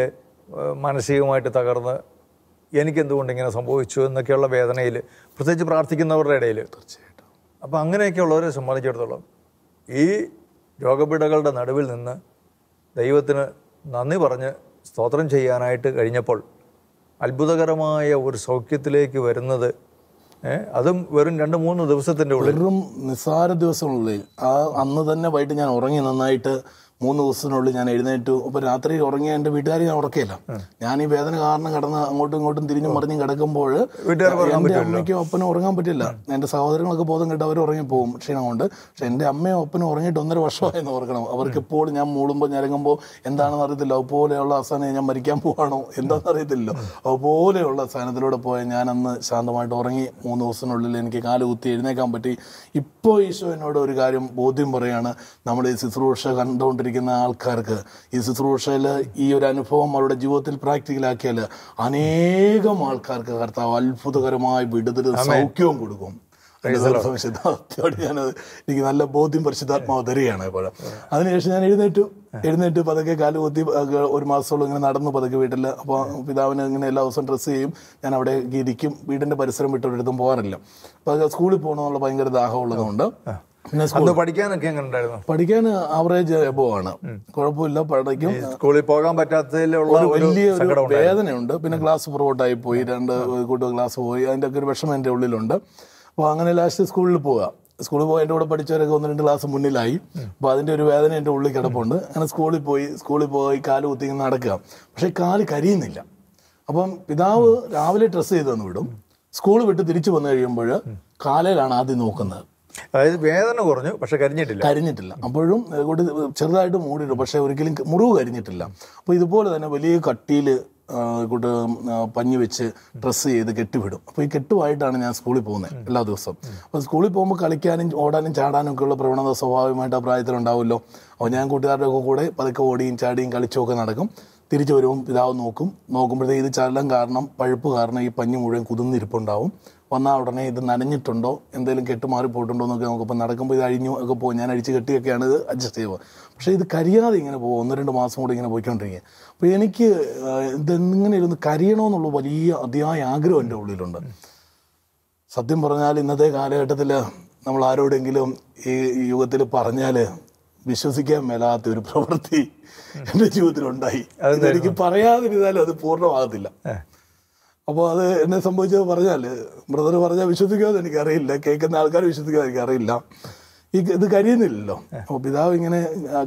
മാനസികമായിട്ട് തകർന്ന് എനിക്കെന്തുകൊണ്ട് ഇങ്ങനെ സംഭവിച്ചു എന്നൊക്കെയുള്ള വേദനയിൽ പ്രത്യേകിച്ച് പ്രാർത്ഥിക്കുന്നവരുടെ ഇടയിൽ തീർച്ചയായിട്ടും അപ്പോൾ അങ്ങനെയൊക്കെയുള്ളവരെ സംബന്ധിച്ചിടത്തോളം ഈ രോഗപീഠകളുടെ നടുവിൽ നിന്ന് ദൈവത്തിന് നന്ദി പറഞ്ഞ് സ്തോത്രം ചെയ്യാനായിട്ട് കഴിഞ്ഞപ്പോൾ അത്ഭുതകരമായ ഒരു സൗഖ്യത്തിലേക്ക് വരുന്നത് അതും വെറും രണ്ട് മൂന്ന് ദിവസത്തിന്റെ ഉള്ളിൽ വെറും നിസ്സാര ദിവസങ്ങളിൽ ആ അന്ന് തന്നെ വൈകിട്ട് ഞാൻ ഉറങ്ങി നന്നായിട്ട് മൂന്ന് ദിവസത്തിനുള്ളിൽ ഞാൻ എഴുന്നേറ്റു അപ്പോൾ രാത്രി ഉറങ്ങിയ എൻ്റെ വീട്ടുകാർ ഞാൻ ഉറക്കില്ല ഞാൻ ഈ വേദന കാരണം കടന്ന് അങ്ങോട്ടും ഇങ്ങോട്ടും തിരിഞ്ഞു മറിഞ്ഞും കിടക്കുമ്പോൾ എൻ്റെ അമ്മയ്ക്കും ഒപ്പനും ഉറങ്ങാൻ പറ്റില്ല എൻ്റെ സഹോദരങ്ങളൊക്കെ ബോധം കേട്ട് അവർ ഉറങ്ങിപ്പോകും ക്ഷീണം കൊണ്ട് പക്ഷെ എൻ്റെ അമ്മയും ഒപ്പനും ഉറങ്ങിയിട്ട് ഒന്നര വർഷമായെന്ന് ഓർക്കണം അവർക്ക് എപ്പോഴും ഞാൻ മൂളുമ്പോൾ ഞരങ്ങുമ്പോൾ എന്താണെന്ന് അറിയത്തില്ല അതുപോലെയുള്ള അവസാനം ഞാൻ മരിക്കാൻ പോവാണോ എന്താണെന്ന് അറിയത്തില്ല അതുപോലെയുള്ള സാധനത്തിലൂടെ പോയ ഞാൻ അന്ന് ശാന്തമായിട്ട് ഉറങ്ങി മൂന്ന് ദിവസത്തിനുള്ളിൽ എനിക്ക് കാല് കുത്തി എഴുന്നേക്കാൻ പറ്റി ഇപ്പോൾ ഈശോ എന്നോട് ഒരു കാര്യം ബോധ്യം പറയാണ് നമ്മൾ ഈ ശുശ്രൂഷ കണ്ടുകൊണ്ട് ചെയ്തുകൊണ്ടിരിക്കുന്ന ആൾക്കാർക്ക് ഈ ശുശ്രൂഷയിൽ ഈ ഒരു അനുഭവം അവരുടെ ജീവിതത്തിൽ പ്രാക്ടിക്കലാക്കിയാൽ അനേകം ആൾക്കാർക്ക് കർത്താവ് അത്ഭുതകരമായി വിടുതൽ സൗഖ്യവും കൊടുക്കും പരിശുദ്ധാത്മയോട് ഞാൻ എനിക്ക് നല്ല ബോധ്യം പരിശുദ്ധാത്മാവ് തരികയാണ് എപ്പോഴും അതിനുശേഷം ഞാൻ എഴുന്നേറ്റു എഴുന്നേറ്റ് പതുക്കെ കാല് കൊത്തി ഒരു മാസത്തോളം ഇങ്ങനെ നടന്നു പതുക്കെ വീട്ടിൽ അപ്പോൾ പിതാവിന് ഇങ്ങനെ എല്ലാ ദിവസവും ഡ്രസ്സ് ചെയ്യും ഞാൻ അവിടെ ഇരിക്കും വീടിൻ്റെ പരിസരം വിട്ടൊരിടത്തും പോകാറില്ല അപ്പോൾ സ്കൂളിൽ പോകണമെന്നുള്ള ഭയങ്കര ദാഹമുള്ളതുകൊണ്ട് അന്ന് പഠിക്കാനൊക്കെ എങ്ങനെ ഉണ്ടായിരുന്നു പഠിക്കാൻ ആവറേജ് പോവാണ് കുഴപ്പമില്ല പഠിക്കും സ്കൂളിൽ പോകാൻ പറ്റാത്തതിലുള്ള വലിയ ഒരു വേദനയുണ്ട് പിന്നെ ക്ലാസ് പുറകോട്ടായി പോയി രണ്ട് കൂട്ടം ക്ലാസ് പോയി അതിൻ്റെ ഒക്കെ ഒരു വിഷമം എൻ്റെ ഉള്ളിലുണ്ട് അപ്പോൾ അങ്ങനെ ലാസ്റ്റ് സ്കൂളിൽ പോവുക സ്കൂളിൽ പോയി എൻ്റെ കൂടെ പഠിച്ചവരൊക്കെ ഒന്ന് രണ്ട് ക്ലാസ് മുന്നിലായി അപ്പോൾ അതിൻ്റെ ഒരു വേദന എൻ്റെ ഉള്ളിൽ കിടപ്പുണ്ട് അങ്ങനെ സ്കൂളിൽ പോയി സ്കൂളിൽ പോയി കാല് കുത്തി നടക്കുക പക്ഷേ കാല് കരിയുന്നില്ല അപ്പം പിതാവ് രാവിലെ ഡ്രസ്സ് ചെയ്ത് തന്നു വിടും സ്കൂൾ വിട്ട് തിരിച്ചു വന്നു കഴിയുമ്പോൾ കാലയിലാണ് ആദ്യം നോക്കുന്നത് അതായത് വേദന കുറഞ്ഞു പക്ഷെ കരിഞ്ഞിട്ടില്ല കരിഞ്ഞിട്ടില്ല അപ്പോഴും ചെറുതായിട്ട് മൂടിയിട്ടു പക്ഷേ ഒരിക്കലും മുറിവ് കരിഞ്ഞിട്ടില്ല അപ്പോൾ ഇതുപോലെ തന്നെ വലിയ കട്ടിയിൽ കൂട്ട് പഞ്ഞു വെച്ച് ഡ്രസ്സ് ചെയ്ത് കെട്ടിവിടും അപ്പോൾ ഈ കെട്ടുമായിട്ടാണ് ഞാൻ സ്കൂളിൽ പോകുന്നത് എല്ലാ ദിവസവും അപ്പോൾ സ്കൂളിൽ പോകുമ്പോൾ കളിക്കാനും ഓടാനും ചാടാനും ഒക്കെ ഉള്ള പ്രവണത സ്വാഭാവികമായിട്ട് ആ പ്രായത്തിലുണ്ടാവുമല്ലോ അപ്പോൾ ഞാൻ കൂട്ടുകാരുടെ ഒക്കെ കൂടെ പതുക്കെ ഓടിയും ചാടിയും കളിച്ചും ഒക്കെ നടക്കും തിരിച്ചു വരുമ്പോൾ പിതാവ് നോക്കും നോക്കുമ്പോഴത്തേക്ക് ഇത് ചലം കാരണം പഴുപ്പ് കാരണം ഈ പഞ്ഞു മുഴുവൻ കുതിർന്നിരിപ്പുണ്ടാവും വന്നാൽ ഉടനെ ഇത് നനഞ്ഞിട്ടുണ്ടോ എന്തെങ്കിലും കെട്ടുമാറി പോയിട്ടുണ്ടോ എന്നൊക്കെ നോക്കുമ്പോൾ നടക്കുമ്പോൾ ഇത് അഴിഞ്ഞു ഒക്കെ പോകും ഞാൻ അഴിച്ച് കെട്ടിയൊക്കെയാണ് ഇത് അഡ്ജസ്റ്റ് ചെയ്യുക പക്ഷേ ഇത് കരിയാതെ ഇങ്ങനെ പോകും ഒന്ന് രണ്ട് മാസം കൂടി ഇങ്ങനെ പോയിക്കൊണ്ടിരിക്കുക അപ്പോൾ എനിക്ക് ഇതെങ്ങനെ ഇരുന്ന് കരിയണമെന്നുള്ള വലിയ അതിയായ ആഗ്രഹം എൻ്റെ ഉള്ളിലുണ്ട് സത്യം പറഞ്ഞാൽ ഇന്നത്തെ കാലഘട്ടത്തിൽ നമ്മൾ ആരോടെങ്കിലും ഈ യുഗത്തിൽ പറഞ്ഞാൽ വിശ്വസിക്കാൻ മേലാത്ത ഒരു പ്രവൃത്തി എൻ്റെ ജീവിതത്തിലുണ്ടായി എനിക്ക് പറയാതിരുന്നാലും അത് പൂർണ്ണമാകത്തില്ല അപ്പോൾ അത് എന്നെ സംഭവിച്ചത് പറഞ്ഞാൽ ബ്രദർ പറഞ്ഞാൽ വിശ്വസിക്കാതെ എനിക്കറിയില്ല കേൾക്കുന്ന ആൾക്കാർ വിശ്വസിക്കാതെ എനിക്കറിയില്ല ഈ ഇത് കരിയുന്നില്ലല്ലോ അപ്പോൾ പിതാവ് ഇങ്ങനെ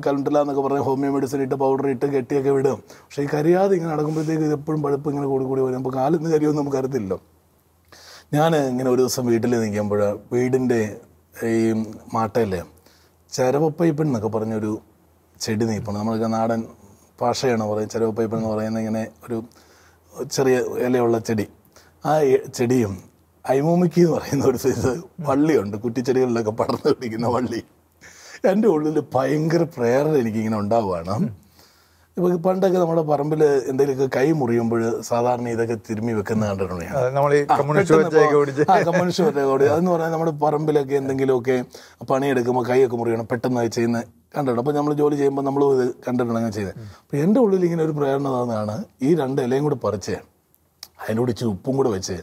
കലണ്ടല എന്നൊക്കെ പറഞ്ഞ് ഹോമിയോ മെഡിസിൻ ഇട്ട് പൗഡർ ഇട്ട് കെട്ടിയൊക്കെ വിടും പക്ഷേ ഈ കരിയാതെ ഇങ്ങനെ നടക്കുമ്പോഴത്തേക്ക് ഇത് എപ്പോഴും പഴുപ്പ് ഇങ്ങനെ കൂടി കൂടി വരും അപ്പോൾ കാലിന്ന് കരിയൊന്നും അറിയത്തില്ല ഞാൻ ഇങ്ങനെ ഒരു ദിവസം വീട്ടിൽ നിൽക്കുമ്പോൾ വീടിൻ്റെ ഈ മാട്ടയിലെ ചരവപ്പയ്പ്പൻ എന്നൊക്കെ പറഞ്ഞൊരു ചെടി നീപ്പണം നമ്മളൊക്കെ നാടൻ ഭാഷയാണ് പറയുന്നത് ചരവപ്പയ്പ്പൻ എന്ന് പറയുന്നത് ഇങ്ങനെ ഒരു ചെറിയ ഇലയുള്ള ചെടി ആ ചെടിയും ഐമോമിക്കി എന്ന് പറയുന്ന ഒരു സൈസ് വള്ളിയുണ്ട് കുറ്റിച്ചെടികളിലൊക്കെ പടർന്നു പിടിക്കുന്ന വള്ളി എൻ്റെ ഉള്ളിൽ ഭയങ്കര പ്രേരണ എനിക്കിങ്ങനെ ഉണ്ടാവുകയാണ് ഇപ്പോൾ പണ്ടൊക്കെ നമ്മുടെ പറമ്പിൽ എന്തെങ്കിലുമൊക്കെ കൈ മുറിയുമ്പോൾ സാധാരണ ഇതൊക്കെ തിരുമ്മി വെക്കുന്ന കണ്ടിട്ടുണ്ടെങ്കിൽ കമ്മ്യൂണിസ്റ്റ് അതെന്ന് പറഞ്ഞാൽ നമ്മുടെ പറമ്പിലൊക്കെ എന്തെങ്കിലുമൊക്കെ പണിയെടുക്കുമ്പോൾ കൈയൊക്കെ മുറിയണം പെട്ടെന്ന് ചെയ്യുന്ന കണ്ടിട്ടുണ്ട് അപ്പോൾ നമ്മൾ ജോലി ചെയ്യുമ്പോൾ നമ്മൾ ഇത് കണ്ടിട്ടുണ്ട് അങ്ങനെ ചെയ്തത് അപ്പോൾ എൻ്റെ ഉള്ളിൽ ഇങ്ങനെ ഒരു പ്രേരണ തന്നെയാണ് ഈ രണ്ട് ഇലയും കൂടി പറിച്ച് അതിൻ്റെ കൂടി ഇച്ചിരി ഉപ്പും കൂടെ വെച്ച്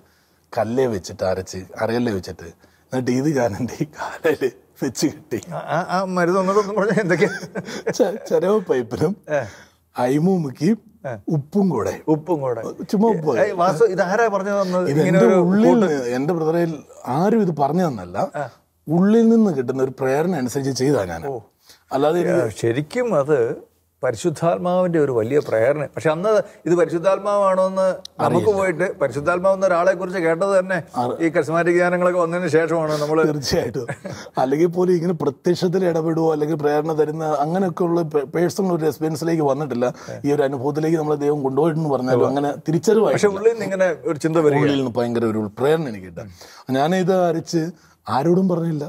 കല്ലേ വെച്ചിട്ട് അരച്ച് അരയല്ലേ വെച്ചിട്ട് എന്നിട്ട് ഇത് ഞാൻ എൻ്റെ ഈ കാലയിൽ വെച്ച് കിട്ടി ആ മരുന്ന് എന്തൊക്കെ ചരവ് ഉപ്പും കൂടെ ഉപ്പും കൂടെ ചുമ്മാ ഉപ്പ് ഇതാരാ പറഞ്ഞു തന്നത് ഉള്ളിൽ എൻ്റെ ബ്രദറിൽ ആരും ഇത് പറഞ്ഞു തന്നല്ല ഉള്ളിൽ നിന്ന് കിട്ടുന്ന ഒരു പ്രേരണ അനുസരിച്ച് ചെയ്താ ഞാൻ അല്ലാതെ ശരിക്കും അത് പരിശുദ്ധാത്മാവിൻ്റെ ഒരു വലിയ പ്രേരണ പക്ഷെ അന്ന് ഇത് പരിശുദ്ധാത്മാവാണോ എന്ന് നമുക്ക് പോയിട്ട് പരിശുദ്ധാത്മാവെന്ന ഒരാളെ കുറിച്ച് കേട്ടത് തന്നെ ഈ കസ്മാറ്റിക് ജ്ഞാനങ്ങളൊക്കെ വന്നതിന് ശേഷമാണ് നമ്മൾ തീർച്ചയായിട്ടും അല്ലെങ്കിൽ പോലും ഇങ്ങനെ പ്രത്യക്ഷത്തിൽ ഇടപെടുവോ അല്ലെങ്കിൽ പ്രേരണ തരുന്ന അങ്ങനെയൊക്കെയുള്ള പേഴ്സണൽ ഒരു എക്സ്പീരിയൻസിലേക്ക് വന്നിട്ടില്ല ഈ ഒരു അനുഭവത്തിലേക്ക് നമ്മളെ ദൈവം കൊണ്ടുപോയിട്ടെന്ന് പറഞ്ഞാലും അങ്ങനെ തിരിച്ചറിവ് പക്ഷെ ഉള്ളിൽ നിന്ന് ഇങ്ങനെ ഒരു ചിന്ത ഉള്ളിൽ നിന്ന് ഭയങ്കര ഒരു പ്രേരണ എനിക്ക് കിട്ടാം ഞാനിത് അരിച്ച് ആരോടും പറഞ്ഞില്ല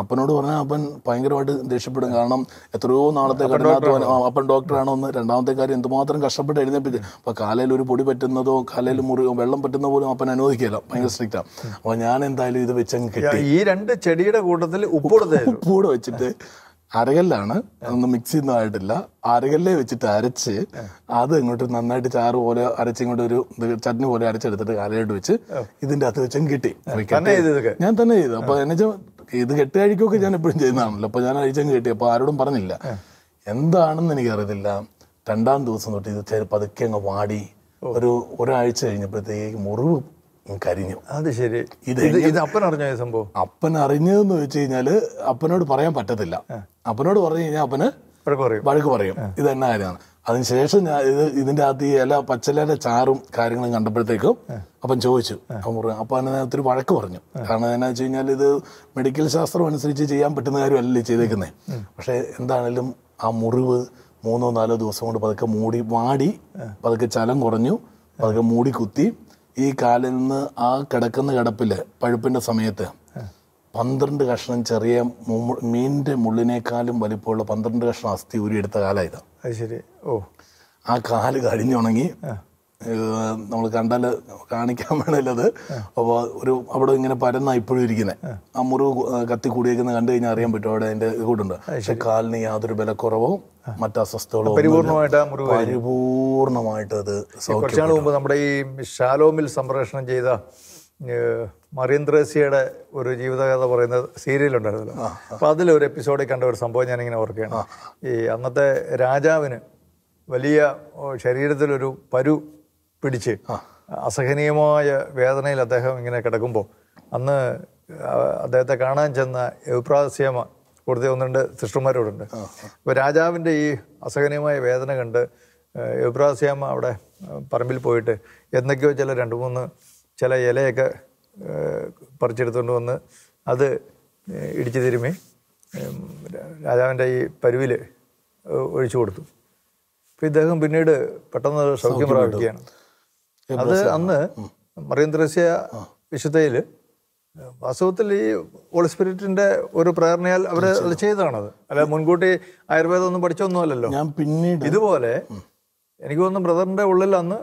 അപ്പനോട് പറഞ്ഞാൽ അപ്പൻ ഭയങ്കരമായിട്ട് ദേഷ്യപ്പെടും കാരണം എത്രയോ നാളത്തെ കഠിനാധ്വാനം അപ്പൻ ഡോക്ടറാണോന്ന് രണ്ടാമത്തെ കാര്യം എന്തുമാത്രം കഷ്ടപ്പെട്ട് എഴുന്നേപ്പിച്ച് അപ്പൊ കാലയിൽ ഒരു പൊടി പറ്റുന്നതോ കാലയിൽ മുറി വെള്ളം പറ്റുന്ന പോലും അപ്പൻ അനുവദിക്കില്ല ഭയങ്കര സ്ട്രിക്റ്റാ അപ്പോൾ ഞാൻ എന്തായാലും ഇത് വെച്ചങ്ങ് കിട്ടി ഈ രണ്ട് ചെടിയുടെ കൂട്ടത്തിൽ ഉപ്പൂടെ ഉപ്പൂടെ വെച്ചിട്ട് അരകല്ലാണ് ഒന്നും മിക്സ് ചെയ്യുന്നതായിട്ടില്ല അരകല്ലേ വെച്ചിട്ട് അരച്ച് അത് ഇങ്ങോട്ട് നന്നായിട്ട് ചാറ് പോലെ അരച്ച് ഇങ്ങോട്ട് ഒരു ചട്നി പോലെ അരച്ചെടുത്തിട്ട് കാലയിട്ട് വെച്ച് ഇതിന്റെ അകത്ത് വെച്ചും കിട്ടി ഞാൻ തന്നെ ചെയ്തു അപ്പൊ എന്നെ ഇത് കെട്ടി കഴിക്കുകയൊക്കെ ഞാൻ എപ്പോഴും ചെയ്യുന്നതാണല്ലോ അപ്പൊ ഞാൻ അഴിച്ചും കിട്ടി അപ്പൊ ആരോടും പറഞ്ഞില്ല എന്താണെന്ന് അറിയത്തില്ല രണ്ടാം ദിവസം തൊട്ട് ഇത് പതുക്കെ അങ്ങ് വാടി ഒരു ഒരാഴ്ച കഴിഞ്ഞപ്പോഴത്തേക്ക് മുറിവ് കരിഞ്ഞു അത് ശരി ഇത് ഇത് അപ്പൻ അറിഞ്ഞ സംഭവം അപ്പൻ അറിഞ്ഞതെന്ന് വെച്ച് കഴിഞ്ഞാല് അപ്പനോട് പറയാൻ പറ്റത്തില്ല അപ്പനോട് പറഞ്ഞു കഴിഞ്ഞാൽ അപ്പന് വഴക്ക് പറയും ഇത് എന്നാ കാര്യമാണ് അതിനുശേഷം ഞാൻ ഇത് ഇതിന്റെ അകത്ത് ഈ എല്ലാ പച്ചലയുടെ ചാറും കാര്യങ്ങളും കണ്ടപ്പോഴത്തേക്കും അപ്പം ചോദിച്ചു അപ്പം പറഞ്ഞു അപ്പൊ അതിനകത്ത് ഒരു വഴക്ക് പറഞ്ഞു കാരണം എന്നാ വെച്ച് കഴിഞ്ഞാൽ ഇത് മെഡിക്കൽ ശാസ്ത്രം അനുസരിച്ച് ചെയ്യാൻ പറ്റുന്ന കാര്യമല്ലേ ചെയ്തേക്കുന്നത് പക്ഷെ എന്താണേലും ആ മുറിവ് മൂന്നോ നാലോ ദിവസം കൊണ്ട് പതുക്കെ മൂടി വാടി പതുക്കെ ചലം കുറഞ്ഞു പതുക്കെ മൂടി കുത്തി ഈ കാലിൽ നിന്ന് ആ കിടക്കുന്ന കിടപ്പിൽ പഴുപ്പിൻ്റെ സമയത്ത് പന്ത്രണ്ട് കഷ്ണം ചെറിയ മീനിൻ്റെ മുള്ളിനേക്കാളും വലിപ്പമുള്ള പന്ത്രണ്ട് കഷ്ണം അസ്ഥി ഊരി എടുത്ത ഇത് ശരി ഓ ആ കാല് കഴിഞ്ഞുണങ്ങി നമ്മൾ കണ്ടാൽ കാണിക്കാൻ വേണമല്ലത് അപ്പോൾ ഒരു അവിടെ ഇങ്ങനെ പരന്ന ഇപ്പോഴും ഇരിക്കുന്നത് ആ മുറിവ് കത്തി കൂടിയേക്കുന്ന കണ്ടു കഴിഞ്ഞാൽ അറിയാൻ പറ്റും അവിടെ അതിൻ്റെ കൂടുണ്ട് പക്ഷെ കാലിന് യാതൊരു വിലക്കുറവും മറ്റ് അസ്വസ്ഥകളോ പരിപൂർണമായിട്ട് പരിപൂർണമായിട്ട് അത് കുറച്ചാൾ മുമ്പ് നമ്മുടെ ഈ ഷാലോമിൽ സംപ്രേഷണം ചെയ്ത മറീന്ദ്രസിയുടെ ഒരു ജീവിതകഥ പറയുന്ന സീരിയലുണ്ടായിരുന്നല്ലോ അപ്പോൾ അതിലൊരു എപ്പിസോഡിൽ കണ്ട ഒരു സംഭവം ഞാനിങ്ങനെ ഓർക്കുകയാണ് ഈ അന്നത്തെ രാജാവിന് വലിയ ശരീരത്തിലൊരു പരു പിടിച്ച് അസഹനീയമായ വേദനയിൽ അദ്ദേഹം ഇങ്ങനെ കിടക്കുമ്പോൾ അന്ന് അദ്ദേഹത്തെ കാണാൻ ചെന്ന എബ്രാസിയമ കൂടുതൽ ഒന്നുണ്ട് രണ്ട് സിസ്റ്റർമാരോടുണ്ട് അപ്പോൾ രാജാവിൻ്റെ ഈ അസഹനീയമായ വേദന കണ്ട് എബ്രാസിയാമ്മ അവിടെ പറമ്പിൽ പോയിട്ട് എന്തൊക്കെയോ ചില രണ്ട് മൂന്ന് ചില ഇലയൊക്കെ പറിച്ചെടുത്തുകൊണ്ട് വന്ന് അത് ഇടിച്ചു തിരുമ്മി രാജാവിൻ്റെ ഈ പരുവിൽ ഒഴിച്ചു കൊടുത്തു അപ്പോൾ ഇദ്ദേഹം പിന്നീട് പെട്ടെന്ന് സൗഖ്യം പ്രാപിക്കുകയാണ് അത് അന്ന് മറിയം ത്രേസ്യ വിശുദ്ധയിൽ വാസ്തവത്തിൽ ഈ ഹോളി സ്പിരിറ്റിന്റെ ഒരു പ്രേരണയാൽ അവർ അത് ചെയ്തതാണത് അല്ല മുൻകൂട്ടി ആയുർവേദം ഒന്നും പഠിച്ചൊന്നുമല്ലല്ലോ ഞാൻ പിന്നീട് ഇതുപോലെ എനിക്ക് തോന്നുന്നു ബ്രദറിന്റെ ഉള്ളിൽ അന്ന്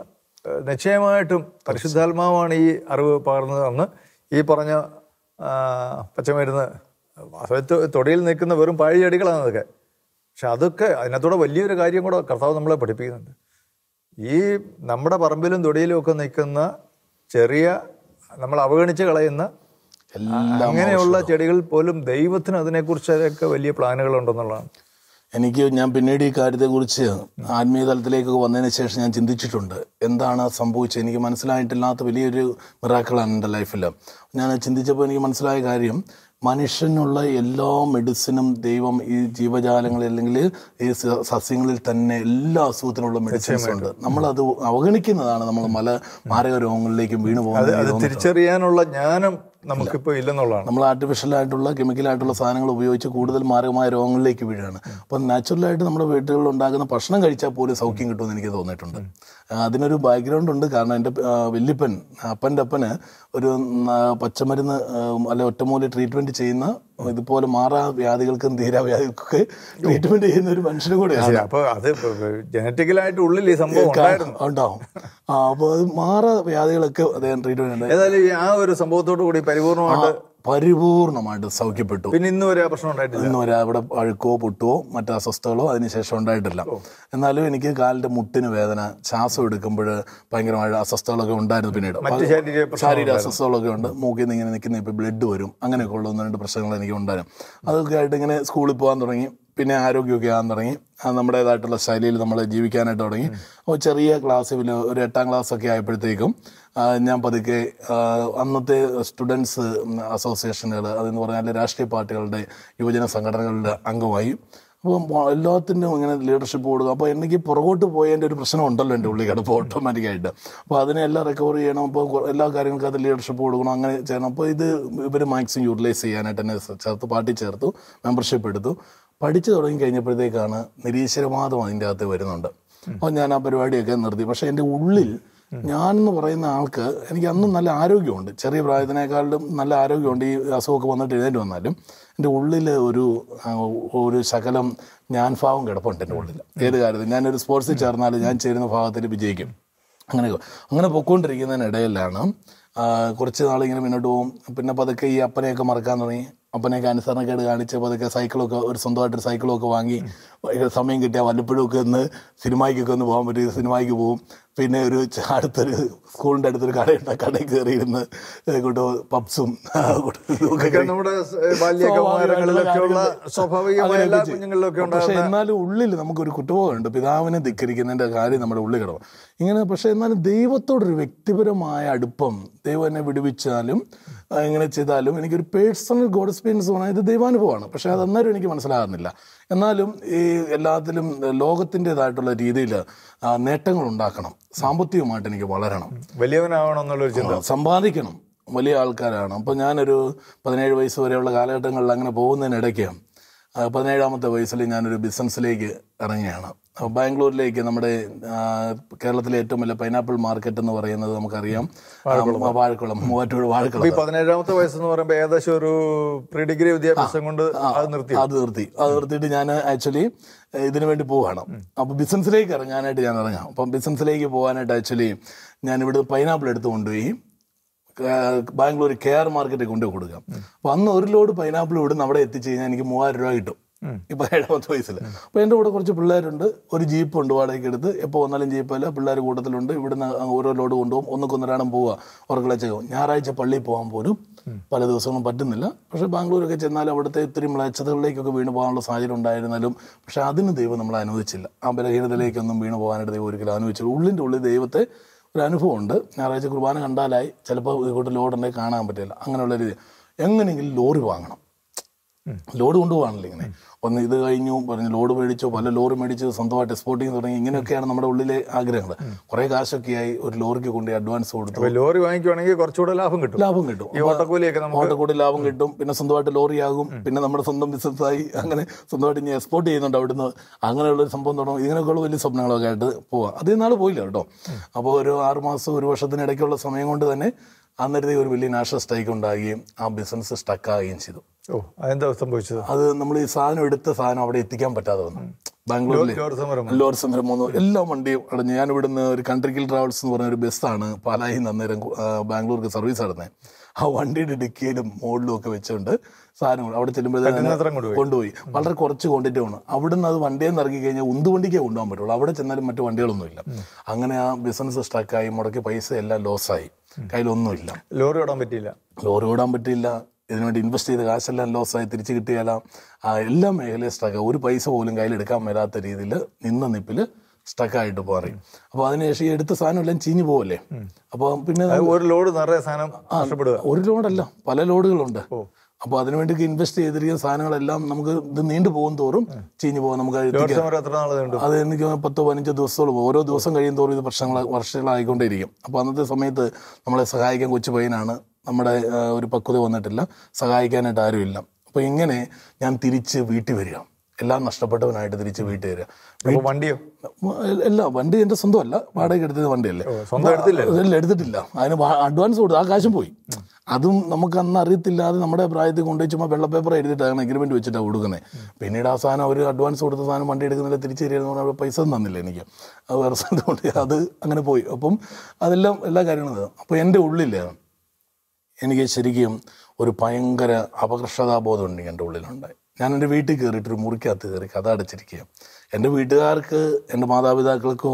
നിശ്ചയമായിട്ടും പരിശുദ്ധാത്മാവാണ് ഈ അറിവ് പകർന്നത് അന്ന് ഈ പറഞ്ഞ പച്ചമരുന്ന് തൊടിയിൽ നിൽക്കുന്ന വെറും പഴയ ചെടികളാണ് അതൊക്കെ പക്ഷെ അതൊക്കെ അതിനകത്തൂടെ വലിയൊരു കാര്യം കൂടെ കർത്താവ് നമ്മളെ പഠിപ്പിക്കുന്നുണ്ട് ഈ നമ്മുടെ പറമ്പിലും തൊടിയിലും ഒക്കെ നിൽക്കുന്ന ചെറിയ നമ്മൾ അവഗണിച്ച് കളയുന്ന അങ്ങനെയുള്ള ചെടികൾ പോലും ദൈവത്തിന് അതിനെക്കുറിച്ചൊക്കെ വലിയ പ്ലാനുകൾ ഉണ്ടെന്നുള്ളതാണ് എനിക്ക് ഞാൻ പിന്നീട് ഈ കാര്യത്തെക്കുറിച്ച് ആത്മീയ തലത്തിലേക്ക് വന്നതിന് ശേഷം ഞാൻ ചിന്തിച്ചിട്ടുണ്ട് എന്താണ് സംഭവിച്ചത് എനിക്ക് മനസ്സിലായിട്ടില്ലാത്ത വലിയൊരു മിറാക്കളാണ് എൻ്റെ ലൈഫിൽ ഞാൻ ചിന്തിച്ചപ്പോൾ എനിക്ക് മനസ്സിലായ കാര്യം മനുഷ്യനുള്ള എല്ലാ മെഡിസിനും ദൈവം ഈ ജീവജാലങ്ങളിൽ അല്ലെങ്കിൽ ഈ സസ്യങ്ങളിൽ തന്നെ എല്ലാ അസുഖത്തിനുള്ള മെഡിസിൻസ് ഉണ്ട് നമ്മൾ അത് അവഗണിക്കുന്നതാണ് നമ്മൾ പല മാരക രോഗങ്ങളിലേക്കും വീണു പോകുന്നത് തിരിച്ചറിയാനുള്ള ജ്ഞാനം നമുക്കിപ്പോൾ ഇല്ലെന്നുള്ളതാണ് നമ്മൾ ആർട്ടിഫിഷ്യൽ ആയിട്ടുള്ള കെമിക്കൽ ആയിട്ടുള്ള സാധനങ്ങൾ ഉപയോഗിച്ച് കൂടുതൽ മാരകമായ രോഗങ്ങളിലേക്ക് വീഴുകയാണ് അപ്പം നാച്ചുറലായിട്ട് നമ്മുടെ വീടുകളിൽ ഉണ്ടാകുന്ന ഭക്ഷണം കഴിച്ചാൽ പോലും സൗഖ്യം കിട്ടുമെന്ന് എനിക്ക് തോന്നിയിട്ടുണ്ട് അതിനൊരു ബാക്ക്ഗ്രൗണ്ട് ഉണ്ട് കാരണം എൻ്റെ വല്യപ്പൻ അപ്പൻ്റെ അപ്പന് ഒരു പച്ചമരുന്ന് അല്ലെ ഒറ്റമൂലി ട്രീറ്റ്മെൻറ്റ് ചെയ്യുന്ന ഇതുപോലെ മാറാ വ്യാധികൾക്കും തീരാവ്യാധികൾക്കൊക്കെ ട്രീറ്റ്മെന്റ് ചെയ്യുന്ന ഒരു മനുഷ്യനും കൂടെയാണ് അപ്പോൾ അത് ജനറ്റിക്കലായിട്ട് ഉള്ളിൽ ഈ സംഭവം ഉണ്ടാവും അപ്പോൾ അത് മാറാ വ്യാധികളൊക്കെ അദ്ദേഹം ട്രീറ്റ്മെന്റ് ഉണ്ട് ഏതായാലും ആ ഒരു സംഭവത്തോടു കൂടി പരിപൂർണമായിട്ട് പരിപൂർണമായിട്ട് സൗഖ്യപ്പെട്ടു പിന്നെ ഇന്ന് വരെ പ്രശ്നം ഉണ്ടായിട്ടില്ല ഇന്ന് വരെ അവിടെ അഴുക്കോ പൊട്ടുവോ മറ്റു അസ്വസ്ഥകളോ അതിനുശേഷം ഉണ്ടായിട്ടില്ല എന്നാലും എനിക്ക് കാലിന്റെ മുട്ടിന് വേദന ശ്വാസം എടുക്കുമ്പോൾ ഭയങ്കരമായ അസ്വസ്ഥകളൊക്കെ ഉണ്ടായിരുന്നു പിന്നീട് ശാരീരിക അസ്വസ്ഥകളൊക്കെ ഉണ്ട് മൂക്കിൽ നിന്ന് ഇങ്ങനെ നിൽക്കുന്ന ഇപ്പൊ ബ്ലഡ് വരും അങ്ങനെയൊക്കെ ഉള്ള ഒന്ന് രണ്ട് പ്രശ്നങ്ങൾ എനിക്ക് ഉണ്ടായിരുന്നു അതൊക്കെ ആയിട്ട് ഇങ്ങനെ സ്കൂളിൽ പോകാൻ തുടങ്ങി പിന്നെ ആരോഗ്യമൊക്കെ ആകാൻ തുടങ്ങി നമ്മുടേതായിട്ടുള്ള ശൈലിയിൽ നമ്മൾ ജീവിക്കാനായിട്ട് തുടങ്ങി അപ്പോൾ ചെറിയ പിന്നെ ഒരു എട്ടാം ക്ലാസ് ഒക്കെ ആയപ്പോഴത്തേക്കും ഞാൻ പതുക്കെ അന്നത്തെ സ്റ്റുഡൻസ് അസോസിയേഷനുകൾ അതെന്ന് പറഞ്ഞാൽ രാഷ്ട്രീയ പാർട്ടികളുടെ യുവജന സംഘടനകളുടെ അംഗമായി അപ്പം എല്ലാത്തിനും ഇങ്ങനെ ലീഡർഷിപ്പ് കൊടുക്കുക അപ്പോൾ എനിക്ക് പുറകോട്ട് പോയതിൻ്റെ ഒരു പ്രശ്നം ഉണ്ടല്ലോ എൻ്റെ ഉള്ളിൽ കിടപ്പോൾ ഓട്ടോമാറ്റിക്കായിട്ട് അപ്പോൾ അതിനെല്ലാം റിക്കവർ ചെയ്യണം അപ്പോൾ എല്ലാ കാര്യങ്ങൾക്കും അത് ലീഡർഷിപ്പ് കൊടുക്കണം അങ്ങനെ ചെയ്യണം അപ്പോൾ ഇത് ഇവർ മാക്സിമം യൂട്ടിലൈസ് ചെയ്യാനായിട്ട് എന്നെ ചേർത്ത് പാർട്ടി ചേർത്തു മെമ്പർഷിപ്പ് എടുത്തു പഠിച്ചു തുടങ്ങി കഴിഞ്ഞപ്പോഴത്തേക്കാണ് നിരീശ്വരവാദം അതിൻ്റെ അകത്ത് വരുന്നുണ്ട് അപ്പോൾ ഞാൻ ആ പരിപാടിയൊക്കെ നിർത്തി പക്ഷേ എൻ്റെ ഉള്ളിൽ ഞാനെന്ന് പറയുന്ന ആൾക്ക് എനിക്ക് അന്നും നല്ല ആരോഗ്യമുണ്ട് ചെറിയ പ്രായത്തിനേക്കാളും നല്ല ആരോഗ്യമുണ്ട് ഈ അസുഖമൊക്കെ വന്നിട്ട് എഴുന്നേറ്റ് വന്നാലും എൻ്റെ ഉള്ളിൽ ഒരു ഒരു ശകലം ഞാൻ ഭാവം കിടപ്പുണ്ട് എൻ്റെ ഉള്ളിൽ ഏത് കാര്യത്തിൽ ഞാനൊരു സ്പോർട്സിൽ ചേർന്നാൽ ഞാൻ ചേരുന്ന ഭാഗത്തിൽ വിജയിക്കും അങ്ങനെ അങ്ങനെ പൊയ്ക്കൊണ്ടിരിക്കുന്നതിനിടയിലാണ് കുറച്ച് നാളിങ്ങനെ മുന്നോട്ട് പോകും പിന്നെ പതുക്കെ ഈ അപ്പനെയൊക്കെ മറക്കാൻ തുടങ്ങി അപ്പനൊക്കെ അനുസരണക്കേട് കാണിച്ച് അതൊക്കെ സൈക്കിളൊക്കെ ഒരു സ്വന്തമായിട്ടൊരു സൈക്കിളൊക്കെ വാങ്ങി സമയം കിട്ടിയാൽ ഒക്കെ ഒന്ന് സിനിമയ്ക്കൊക്കെ ഒന്ന് പോകാൻ പറ്റിയ സിനിമയ്ക്ക് പോകും പിന്നെ ഒരു അടുത്തൊരു സ്കൂളിൻ്റെ അടുത്തൊരു കടയുണ്ട് കടയിൽ കയറിയിരുന്ന് കൂട്ടോ പബ്സും നമ്മുടെ പക്ഷെ എന്നാലും ഉള്ളിൽ നമുക്കൊരു കുറ്റബോധമുണ്ട് പിതാവിനെ ധിക്കരിക്കുന്നതിൻ്റെ കാര്യം നമ്മുടെ ഉള്ളിൽ കിടക്കും ഇങ്ങനെ പക്ഷേ എന്നാലും ദൈവത്തോടൊരു വ്യക്തിപരമായ അടുപ്പം ദൈവം എന്നെ വിടുവിച്ചാലും എങ്ങനെ ചെയ്താലും എനിക്കൊരു പേഴ്സണൽ ഗോഡ് എക്സ്പീരിയൻസ് പറഞ്ഞാൽ ഇത് ദൈവാനുഭവമാണ് പക്ഷേ അത് അന്നേരം എനിക്ക് മനസ്സിലാകുന്നില്ല എന്നാലും ഈ എല്ലാത്തിലും ലോകത്തിൻ്റെതായിട്ടുള്ള രീതിയിൽ നേട്ടങ്ങൾ ഉണ്ടാക്കണം സാമ്പത്തികമായിട്ട് എനിക്ക് വളരണം വലിയവനാവണം എന്നുള്ളൊരു ചിന്ത സമ്പാദിക്കണം വലിയ ആൾക്കാരാണ് അപ്പോൾ ഞാനൊരു പതിനേഴ് വയസ്സ് വരെയുള്ള കാലഘട്ടങ്ങളിൽ അങ്ങനെ പോകുന്നതിനിടയ്ക്ക് പതിനേഴാമത്തെ വയസ്സിൽ ഞാനൊരു ബിസിനസ്സിലേക്ക് ഇറങ്ങിയാണ് ബാംഗ്ലൂരിലേക്ക് നമ്മുടെ കേരളത്തിലെ ഏറ്റവും വലിയ പൈനാപ്പിൾ മാർക്കറ്റ് എന്ന് പറയുന്നത് നമുക്കറിയാം വാഴക്കുളം മൂവാറ്റൂർ വാഴക്കുളം ഈ വയസ്സ് എന്ന് പറയുമ്പോൾ ഏകദേശം ഒരു പ്രീ ഡിഗ്രി വിദ്യാഭ്യാസം കൊണ്ട് അത് നിർത്തി അത് നിർത്തി അത് നിർത്തിയിട്ട് ഞാൻ ആക്ച്വലി ഇതിനു വേണ്ടി പോവുകയാണ് അപ്പോൾ ബിസിനസ്സിലേക്ക് ഇറങ്ങാനായിട്ട് ഞാൻ ഇറങ്ങാം അപ്പം ബിസിനസ്സിലേക്ക് പോകാനായിട്ട് ആക്ച്വലി ഞാൻ ഇവിടെ പൈനാപ്പിൾ എടുത്തു കൊണ്ടുപോയി ബാംഗ്ലൂർ കെ ആർ മാർക്കറ്റ് കൊണ്ട് കൊടുക്കാം അപ്പൊ അന്ന് ഒരു ലോഡ് പൈനാപ്പിൾ ഇവിടുന്ന് അവിടെ എത്തിച്ചു കഴിഞ്ഞാൽ എനിക്ക് മൂവായിരം രൂപ കിട്ടും ഇപ്പൊ ഏഴാമത്തെ വയസ്സിൽ അപ്പൊ എൻ്റെ കൂടെ കുറച്ച് പിള്ളേരുണ്ട് ഒരു ജീപ്പ് ഉണ്ട് വാടകയ്ക്ക് എടുത്ത് എപ്പോൾ വന്നാലും ജീപ്പല്ല പിള്ളേർ കൂട്ടത്തിലുണ്ട് ഇവിടുന്ന് ഓരോ ലോഡ് കൊണ്ടുപോകും ഒന്നൊക്കൊന്നൊരാണം പോവുക ഉറക്കളച്ചേക്കും ഞായറാഴ്ച പള്ളിയിൽ പോകാൻ പോലും പല ദിവസങ്ങളും പറ്റുന്നില്ല പക്ഷെ ബാംഗ്ലൂരൊക്കെ ചെന്നാൽ അവിടുത്തെ ഇത്തിരി മ്ലേച്ഛതകളിലേക്കൊക്കെ വീണ് പോകാനുള്ള സാഹചര്യം ഉണ്ടായിരുന്നാലും പക്ഷെ അതിന് ദൈവം നമ്മൾ അനുവദിച്ചില്ല ആ ബലഹീനതയിലേക്കൊന്നും വീണ് പോകാനായിട്ട് ദൈവം ഒരിക്കലും അനുവദിച്ചില്ല ഉള്ളിൻ്റെ ഉള്ളിൽ ദൈവത്തെ ഒരു അനുഭവമുണ്ട് ഞായറാഴ്ച കുർബാന കണ്ടാലായി ചിലപ്പോൾ ലോഡ് ഉണ്ടെങ്കിൽ കാണാൻ പറ്റില്ല അങ്ങനെയുള്ള രീതി എങ്ങനെയെങ്കിലും ലോറി വാങ്ങണം ലോഡ് കൊണ്ടുപോകാണല്ലോ ഇങ്ങനെ ഒന്ന് ഇത് കഴിഞ്ഞു പറഞ്ഞു ലോഡ് മേടിച്ചോ പല ലോറി മേടിച്ചു സ്വന്തമായിട്ട് എക്സ്പോർട്ടിങ് തുടങ്ങി ഇങ്ങനെയൊക്കെയാണ് നമ്മുടെ ഉള്ളിലെ ആഗ്രഹങ്ങൾ കുറെ കാശൊക്കെയായി ഒരു ലോറിക്ക് കൊണ്ട് അഡ്വാൻസ് കൊടുത്തു ലോറി വാങ്ങിക്കുവാണെങ്കിൽ കുറച്ചുകൂടെ ലാഭം കിട്ടും ലാഭം കിട്ടും ഓട്ടക്കൂലിയൊക്കെ ഓട്ടക്കൂലി ലാഭം കിട്ടും പിന്നെ സ്വന്തമായിട്ട് ആകും പിന്നെ നമ്മുടെ സ്വന്തം ബിസിനസ്സായി അങ്ങനെ സ്വന്തമായിട്ട് ഇനി എക്സ്പോർട്ട് ചെയ്യുന്നുണ്ട് അവിടുന്ന് അങ്ങനെയുള്ള ഒരു സംഭവം തുടങ്ങും ഇങ്ങനെയൊക്കെയുള്ള വലിയ സ്വപ്നങ്ങളൊക്കെ ആയിട്ട് പോവാം അതേ നാൾ പോയില്ല കേട്ടോ അപ്പോൾ ഒരു ആറുമാസം ഒരു വർഷത്തിനിടയ്ക്കുള്ള സമയം കൊണ്ട് തന്നെ അന്നേരത്തെ ഒരു വലിയ നാഷണൽ സ്ട്രൈക്ക് ഉണ്ടാകുകയും ആ ബിസിനസ് സ്റ്റക്കാകുകയും ചെയ്തു ഓ അതെന്താ സംഭവിച്ചത് അത് നമ്മൾ ഈ സാധനം എടുത്ത സാധനം അവിടെ എത്തിക്കാൻ പറ്റാതെ വന്നു ബാംഗ്ലൂരിൽ ലോറി സമരം വന്നു എല്ലാ വണ്ടിയും അടഞ്ഞു ഞാൻ ഇവിടുന്ന് ഒരു കൺട്രിക്കൽ ട്രാവൽസ് എന്ന് പറഞ്ഞ ഒരു ബസ്സാണ് പാലായി അന്നേരം ബാംഗ്ലൂർക്ക് സർവീസ് നടന്നത് ആ വണ്ടിയുടെ ഡിക്കിയിലും മോഡിലും ഒക്കെ വെച്ചുകൊണ്ട് സാധനങ്ങൾ അവിടെ ചെല്ലുമ്പോഴത്തേക്കും കൊണ്ടുപോയി വളരെ കുറച്ച് ക്വാണ്ടിറ്റി ആണ് അവിടുന്ന് അത് വണ്ടിയിൽ നിന്ന് ഇറങ്ങി കഴിഞ്ഞാൽ ഉന്ത് വണ്ടിക്കേ കൊണ്ടുപോകാൻ പറ്റുള്ളൂ അവിടെ ചെന്നാലും മറ്റു വണ്ടികളൊന്നുമില്ല അങ്ങനെ ആ ബിസിനസ് സ്ട്രക്കായി മുടക്കി പൈസ എല്ലാം ലോസ് ആയി കയ്യിലൊന്നുമില്ല ലോറി ഓടാൻ പറ്റിയില്ല ലോറി ഓടാൻ പറ്റിയില്ല ഇതിനുവേണ്ടി ഇൻവെസ്റ്റ് ചെയ്ത കാശെല്ലാം ലോസായി തിരിച്ചു കിട്ടിയാല എല്ലാ മേഖലയും സ്ട്രഗ് ഒരു പൈസ പോലും കയ്യിലെടുക്കാൻ വരാത്ത രീതിയിൽ നിന്ന നിപ്പിൽ സ്റ്റക്കായിട്ട് പറയും അപ്പോൾ അതിനുശേഷം ഈ എടുത്ത സാധനം എല്ലാം ചീഞ്ഞു പോവല്ലേ അപ്പോൾ പിന്നെ ഒരു ലോഡ് നിറയെ സാധനം ഒരു ലോഡല്ല പല ലോഡുകളുണ്ട് അപ്പോൾ അതിനു വേണ്ടി ഇൻവെസ്റ്റ് ചെയ്തിരിക്കുന്ന സാധനങ്ങളെല്ലാം നമുക്ക് ഇത് നീണ്ടു പോകും തോറും ചീഞ്ഞു പോകാം നമുക്ക് അത് എനിക്ക് പത്തോ പതിനഞ്ചോ ദിവസത്തോളം ഓരോ ദിവസം കഴിയും തോറും ഇത് പ്രശ്നങ്ങൾ വർഷങ്ങളായിക്കൊണ്ടേയിരിക്കും അപ്പോൾ അന്നത്തെ സമയത്ത് നമ്മളെ സഹായിക്കാൻ കൊച്ചു പയ്യനാണ് നമ്മുടെ ഒരു പക്വത വന്നിട്ടില്ല സഹായിക്കാനായിട്ട് ആരുമില്ല അപ്പോൾ ഇങ്ങനെ ഞാൻ തിരിച്ച് വീട്ടിൽ വരിക എല്ലാം നഷ്ടപ്പെട്ടവനായിട്ട് തിരിച്ച് വീട്ടിൽ വരിക വണ്ടിയോ എല്ലാ വണ്ടി എന്റെ സ്വന്തമല്ല വാടകയ്ക്ക് എടുത്തത് വണ്ടിയല്ലേ എടുത്തിട്ടില്ല അതിന് അഡ്വാൻസ് കൊടുത്തു ആ കാശും പോയി അതും നമുക്ക് അന്ന് അറിയത്തില്ലാതെ നമ്മുടെ പ്രായത്തിൽ കൊണ്ടുപോയി ചുമ്മാ വെള്ള പേപ്പർ എഴുതിയിട്ടാണ് എഗ്രിമെന്റ് വെച്ചിട്ടാണ് കൊടുക്കുന്നത് പിന്നീട് ആ സാധനം അവർ അഡ്വാൻസ് കൊടുത്ത സാധനം വണ്ടി എടുക്കുന്നില്ല തിരിച്ചു തരികയെന്ന് പറഞ്ഞാൽ പൈസ തന്നില്ല എനിക്ക് അത് വേറെ സ്ഥലത്തുകൊണ്ട് അത് അങ്ങനെ പോയി അപ്പം അതെല്ലാം എല്ലാ കാര്യങ്ങളും അപ്പോൾ എൻ്റെ ഉള്ളിൽ എനിക്ക് ശരിക്കും ഒരു ഭയങ്കര അപകർഷതാബോധം ഉണ്ട് എൻ്റെ ഉള്ളിലുണ്ടായി ഞാൻ എൻ്റെ വീട്ടിൽ കയറിയിട്ട് ഒരു മുറിക്കകത്ത് കയറി കഥ അടച്ചിരിക്കുക എൻ്റെ വീട്ടുകാർക്ക് എൻ്റെ മാതാപിതാക്കൾക്കോ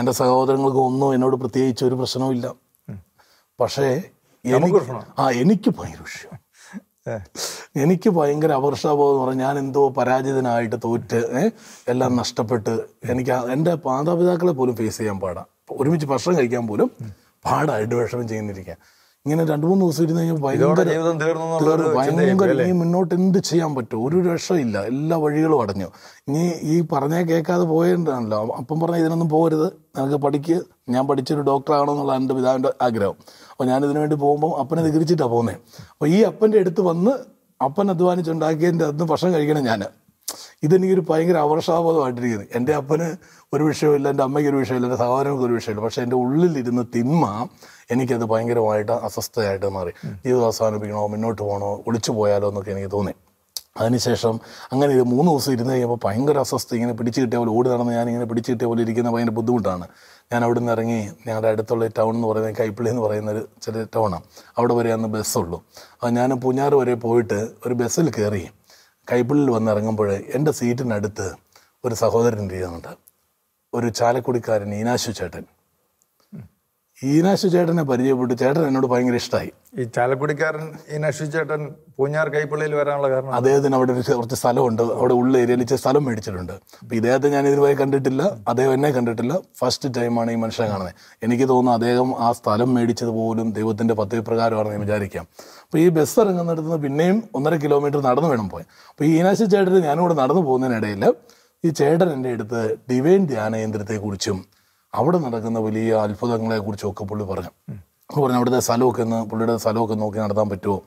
എൻ്റെ സഹോദരങ്ങൾക്കോ ഒന്നും എന്നോട് പ്രത്യേകിച്ച് ഒരു ഇല്ല പക്ഷേ ആ എനിക്ക് ഭയങ്കര വിഷയം എനിക്ക് ഭയങ്കര അപർഷാബോധം എന്ന് പറഞ്ഞാൽ ഞാൻ എന്തോ പരാജിതനായിട്ട് തോറ്റ് എല്ലാം നഷ്ടപ്പെട്ട് എനിക്ക് എൻ്റെ മാതാപിതാക്കളെ പോലും ഫേസ് ചെയ്യാൻ പാടാം ഒരുമിച്ച് ഭക്ഷണം കഴിക്കാൻ പോലും പാടായിട്ട് വിഷമം ചെയ്യുന്നിരിക്കുക ഇങ്ങനെ രണ്ട് മൂന്ന് ദിവസം ഇരുന്ന് കഴിഞ്ഞാൽ ഭയങ്കര ഇനി മുന്നോട്ട് എന്ത് ചെയ്യാൻ പറ്റും ഒരു രക്ഷയില്ല എല്ലാ വഴികളും അടഞ്ഞു ഇനി ഈ പറഞ്ഞേ കേൾക്കാതെ പോയതാണല്ലോ അപ്പം പറഞ്ഞ ഇതിനൊന്നും പോകരുത് നിനക്ക് പഠിക്ക് ഞാൻ പഠിച്ചൊരു ഡോക്ടറാകണമെന്നുള്ള എൻ്റെ പിതാവിൻ്റെ ആഗ്രഹം അപ്പോൾ ഞാനിതിനു വേണ്ടി പോകുമ്പോൾ അപ്പനെ നികരിച്ചിട്ടാണ് പോകുന്നത് അപ്പോൾ ഈ അപ്പൻ്റെ അടുത്ത് വന്ന് അപ്പൻ അധ്വാനിച്ചുണ്ടാക്കിയതിൻ്റെ അന്ന് ഭക്ഷണം കഴിക്കണം ഞാൻ ഇതെനിക്കൊരു ഭയങ്കര അവർഷാബോധമായിട്ടിരിക്കുന്നത് എൻ്റെ അപ്പന് ഒരു വിഷയമില്ല എൻ്റെ അമ്മയ്ക്ക് ഒരു വിഷയമില്ല എൻ്റെ സഹോദരങ്ങൾക്ക് ഒരു വിഷയമില്ല പക്ഷേ എൻ്റെ ഉള്ളിലിരുന്ന് തിന്മ എനിക്കത് ഭയങ്കരമായിട്ട് അസ്വസ്ഥയായിട്ട് മാറി ജീവിതം അവസാനിപ്പിക്കണോ മുന്നോട്ട് പോകണോ ഒളിച്ചു പോയാലോ എന്നൊക്കെ എനിക്ക് തോന്നി അതിനുശേഷം അങ്ങനെ ഇത് മൂന്ന് ദിവസം ഇരുന്ന് കഴിയുമ്പോൾ ഭയങ്കര അസ്വസ്ഥ ഇങ്ങനെ പിടിച്ചു കിട്ടിയ പോലെ ഓടി നടന്ന് ഞാനിങ്ങനെ പിടിച്ചു കിട്ടിയ പോലെ ഇരിക്കുന്ന ഭയങ്കര ബുദ്ധിമുട്ടാണ് ഞാൻ അവിടെ നിന്ന് ഇറങ്ങി ഞങ്ങളുടെ അടുത്തുള്ള ടൗൺ എന്ന് പറയുന്നത് കൈപ്പിളി എന്ന് പറയുന്ന ഒരു ചെറിയ ടൗണാണ് അവിടെ വരെ അന്ന് ബസ്സുള്ളൂ അപ്പോൾ ഞാൻ പൂഞ്ഞാറ് വരെ പോയിട്ട് ഒരു ബസ്സിൽ കയറി കൈപ്പിളിൽ വന്നിറങ്ങുമ്പോൾ എൻ്റെ സീറ്റിനടുത്ത് ഒരു സഹോദരൻ ഇരിക്കുന്നുണ്ട് ഒരു ചാലക്കുടിക്കാരൻ ഈനാശു ചേട്ടൻ ഈനാശു ചേട്ടനെ പരിചയപ്പെട്ടു ചേട്ടൻ എന്നോട് ഭയങ്കര ഇഷ്ടമായി ഈ ചാലക്കുടിക്കാരൻ ഈനാശു ചേട്ടൻ പൂഞ്ഞാർ കൈപ്പള്ളിയിൽ വരാനുള്ള കാരണം അദ്ദേഹത്തിന് അവിടെ ഒരു കുറച്ച് സ്ഥലമുണ്ട് അവിടെ ഉള്ള ഏരിയയിൽ ഇച്ചിരി സ്ഥലം മേടിച്ചിട്ടുണ്ട് അപ്പം ഇദ്ദേഹത്തെ ഞാൻ ഇതുവരെ കണ്ടിട്ടില്ല അദ്ദേഹം എന്നെ കണ്ടിട്ടില്ല ഫസ്റ്റ് ടൈമാണ് ഈ മനുഷ്യനെ കാണുന്നത് എനിക്ക് തോന്നുന്നു അദ്ദേഹം ആ സ്ഥലം മേടിച്ചത് പോലും ദൈവത്തിൻ്റെ പദ്ധതി പ്രകാരമാണെന്ന് വിചാരിക്കാം അപ്പോൾ ഈ ബസ് ഇറങ്ങുന്നിടത്ത് നിന്ന് പിന്നെയും ഒന്നര കിലോമീറ്റർ നടന്നു വേണം പോയി അപ്പോൾ ഈനാശു ചേട്ടന് ഞാനിവിടെ നടന്നു പോകുന്നതിനിടയിൽ ഈ ചേട്ടൻ എൻ്റെ അടുത്ത് ഡിവൈൻ ധ്യാനകേന്ദ്രത്തെക്കുറിച്ചും അവിടെ നടക്കുന്ന വലിയ കുറിച്ചൊക്കെ പുള്ളി പറഞ്ഞു പറഞ്ഞു അവിടുത്തെ സ്ഥലമൊക്കെ ഒന്ന് പുള്ളിയുടെ സ്ഥലമൊക്കെ നോക്കി നടത്താൻ പറ്റുമോ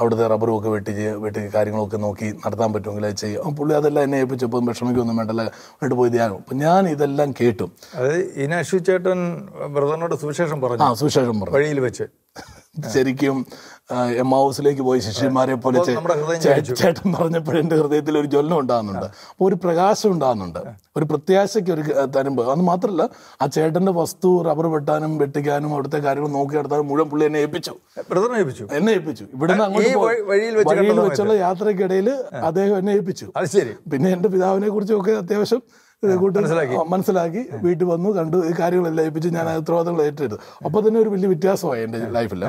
അവിടുത്തെ റബ്ബറും ഒക്കെ വെട്ടി വെട്ടി കാര്യങ്ങളൊക്കെ നോക്കി നടത്താൻ പറ്റുമെങ്കിൽ ചെയ്യും അപ്പം പുള്ളി അതെല്ലാം എന്നെ ഏൽപ്പിച്ചപ്പോൾ വിഷമിക്കൊന്നും വേണ്ടല്ല ആയിട്ട് പോയി ത്യാഗം അപ്പം ഞാൻ ഇതെല്ലാം കേട്ടു അതായത് ഇനാശു ചേട്ടൻ ബ്രദറിനോട് സുവിശേഷം പറഞ്ഞു ആ സുവിശേഷം പറഞ്ഞു വഴിയിൽ വെച്ച് ശരിക്കും എം ഹൗസിലേക്ക് പോയി ശിഷ്യന്മാരെ പോലെ ചേട്ടൻ പറഞ്ഞപ്പോഴും എൻ്റെ ഹൃദയത്തിൽ ഒരു ജ്വലനം ഉണ്ടാകുന്നുണ്ട് അപ്പോൾ ഒരു പ്രകാശം ഉണ്ടാകുന്നുണ്ട് ഒരു പ്രത്യാശയ്ക്ക് ഒരു തരുമ്പോൾ അത് മാത്രമല്ല ആ ചേട്ടൻ്റെ വസ്തു റബ്ബർ വെട്ടാനും വെട്ടിക്കാനും അവിടുത്തെ കാര്യങ്ങൾ നോക്കി നടത്താനും മുഴുവൻ പുള്ളി എന്നെ ഏൽപ്പിച്ചു ഏൽപ്പിച്ചു എന്നെ ഏൽപ്പിച്ചു ഇവിടെ അങ്ങോട്ട് വഴിയിൽ വെച്ചുള്ള യാത്രക്കിടയിൽ അദ്ദേഹം എന്നെ ഏൽപ്പിച്ചു പിന്നെ എൻ്റെ പിതാവിനെ കുറിച്ചൊക്കെ അത്യാവശ്യം മനസ്സിലാക്കി വീട്ടിൽ വന്നു കണ്ടു കാര്യങ്ങളെല്ലാം ഏൽപ്പിച്ച് ഞാൻ ഉത്തരവാദിത്തങ്ങൾ ഏറ്റെടുത്തു അപ്പോൾ തന്നെ ഒരു വലിയ വ്യത്യാസമായി എൻ്റെ ലൈഫിൽ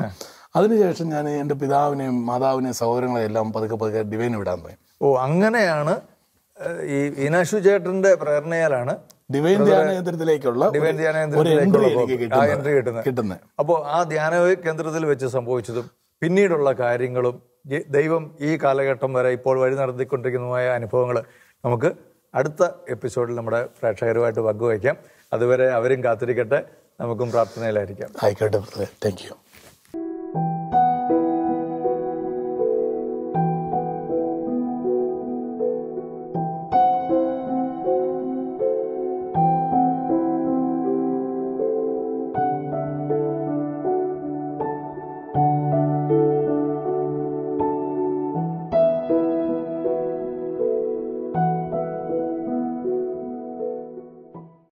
അതിനുശേഷം ഞാൻ എൻ്റെ പിതാവിനെയും മാതാവിനെയും സഹോദരങ്ങളെ എല്ലാം പതുക്കെ പതുക്കെ ഡിവൈൻ വിടാൻ പോയി ഓ അങ്ങനെയാണ് ഈ ഇനാശു ചേട്ടന്റെ പ്രേരണയാലാണ് ഡിവൈൻ ധ്യാന കേന്ദ്രത്തിലേക്കുള്ള ഡിവൈൻ ധ്യാന എൻട്രി കിട്ടുന്നത് അപ്പോൾ ആ ധ്യാന കേന്ദ്രത്തിൽ വെച്ച് സംഭവിച്ചതും പിന്നീടുള്ള കാര്യങ്ങളും ദൈവം ഈ കാലഘട്ടം വരെ ഇപ്പോൾ വഴി നടത്തിക്കൊണ്ടിരിക്കുന്നതുമായ അനുഭവങ്ങൾ നമുക്ക് അടുത്ത എപ്പിസോഡിൽ നമ്മുടെ പ്രേക്ഷകരുമായിട്ട് പങ്കുവയ്ക്കാം അതുവരെ അവരും കാത്തിരിക്കട്ടെ നമുക്കും പ്രാർത്ഥനയിലായിരിക്കാം ആയിക്കോട്ടെ താങ്ക് യു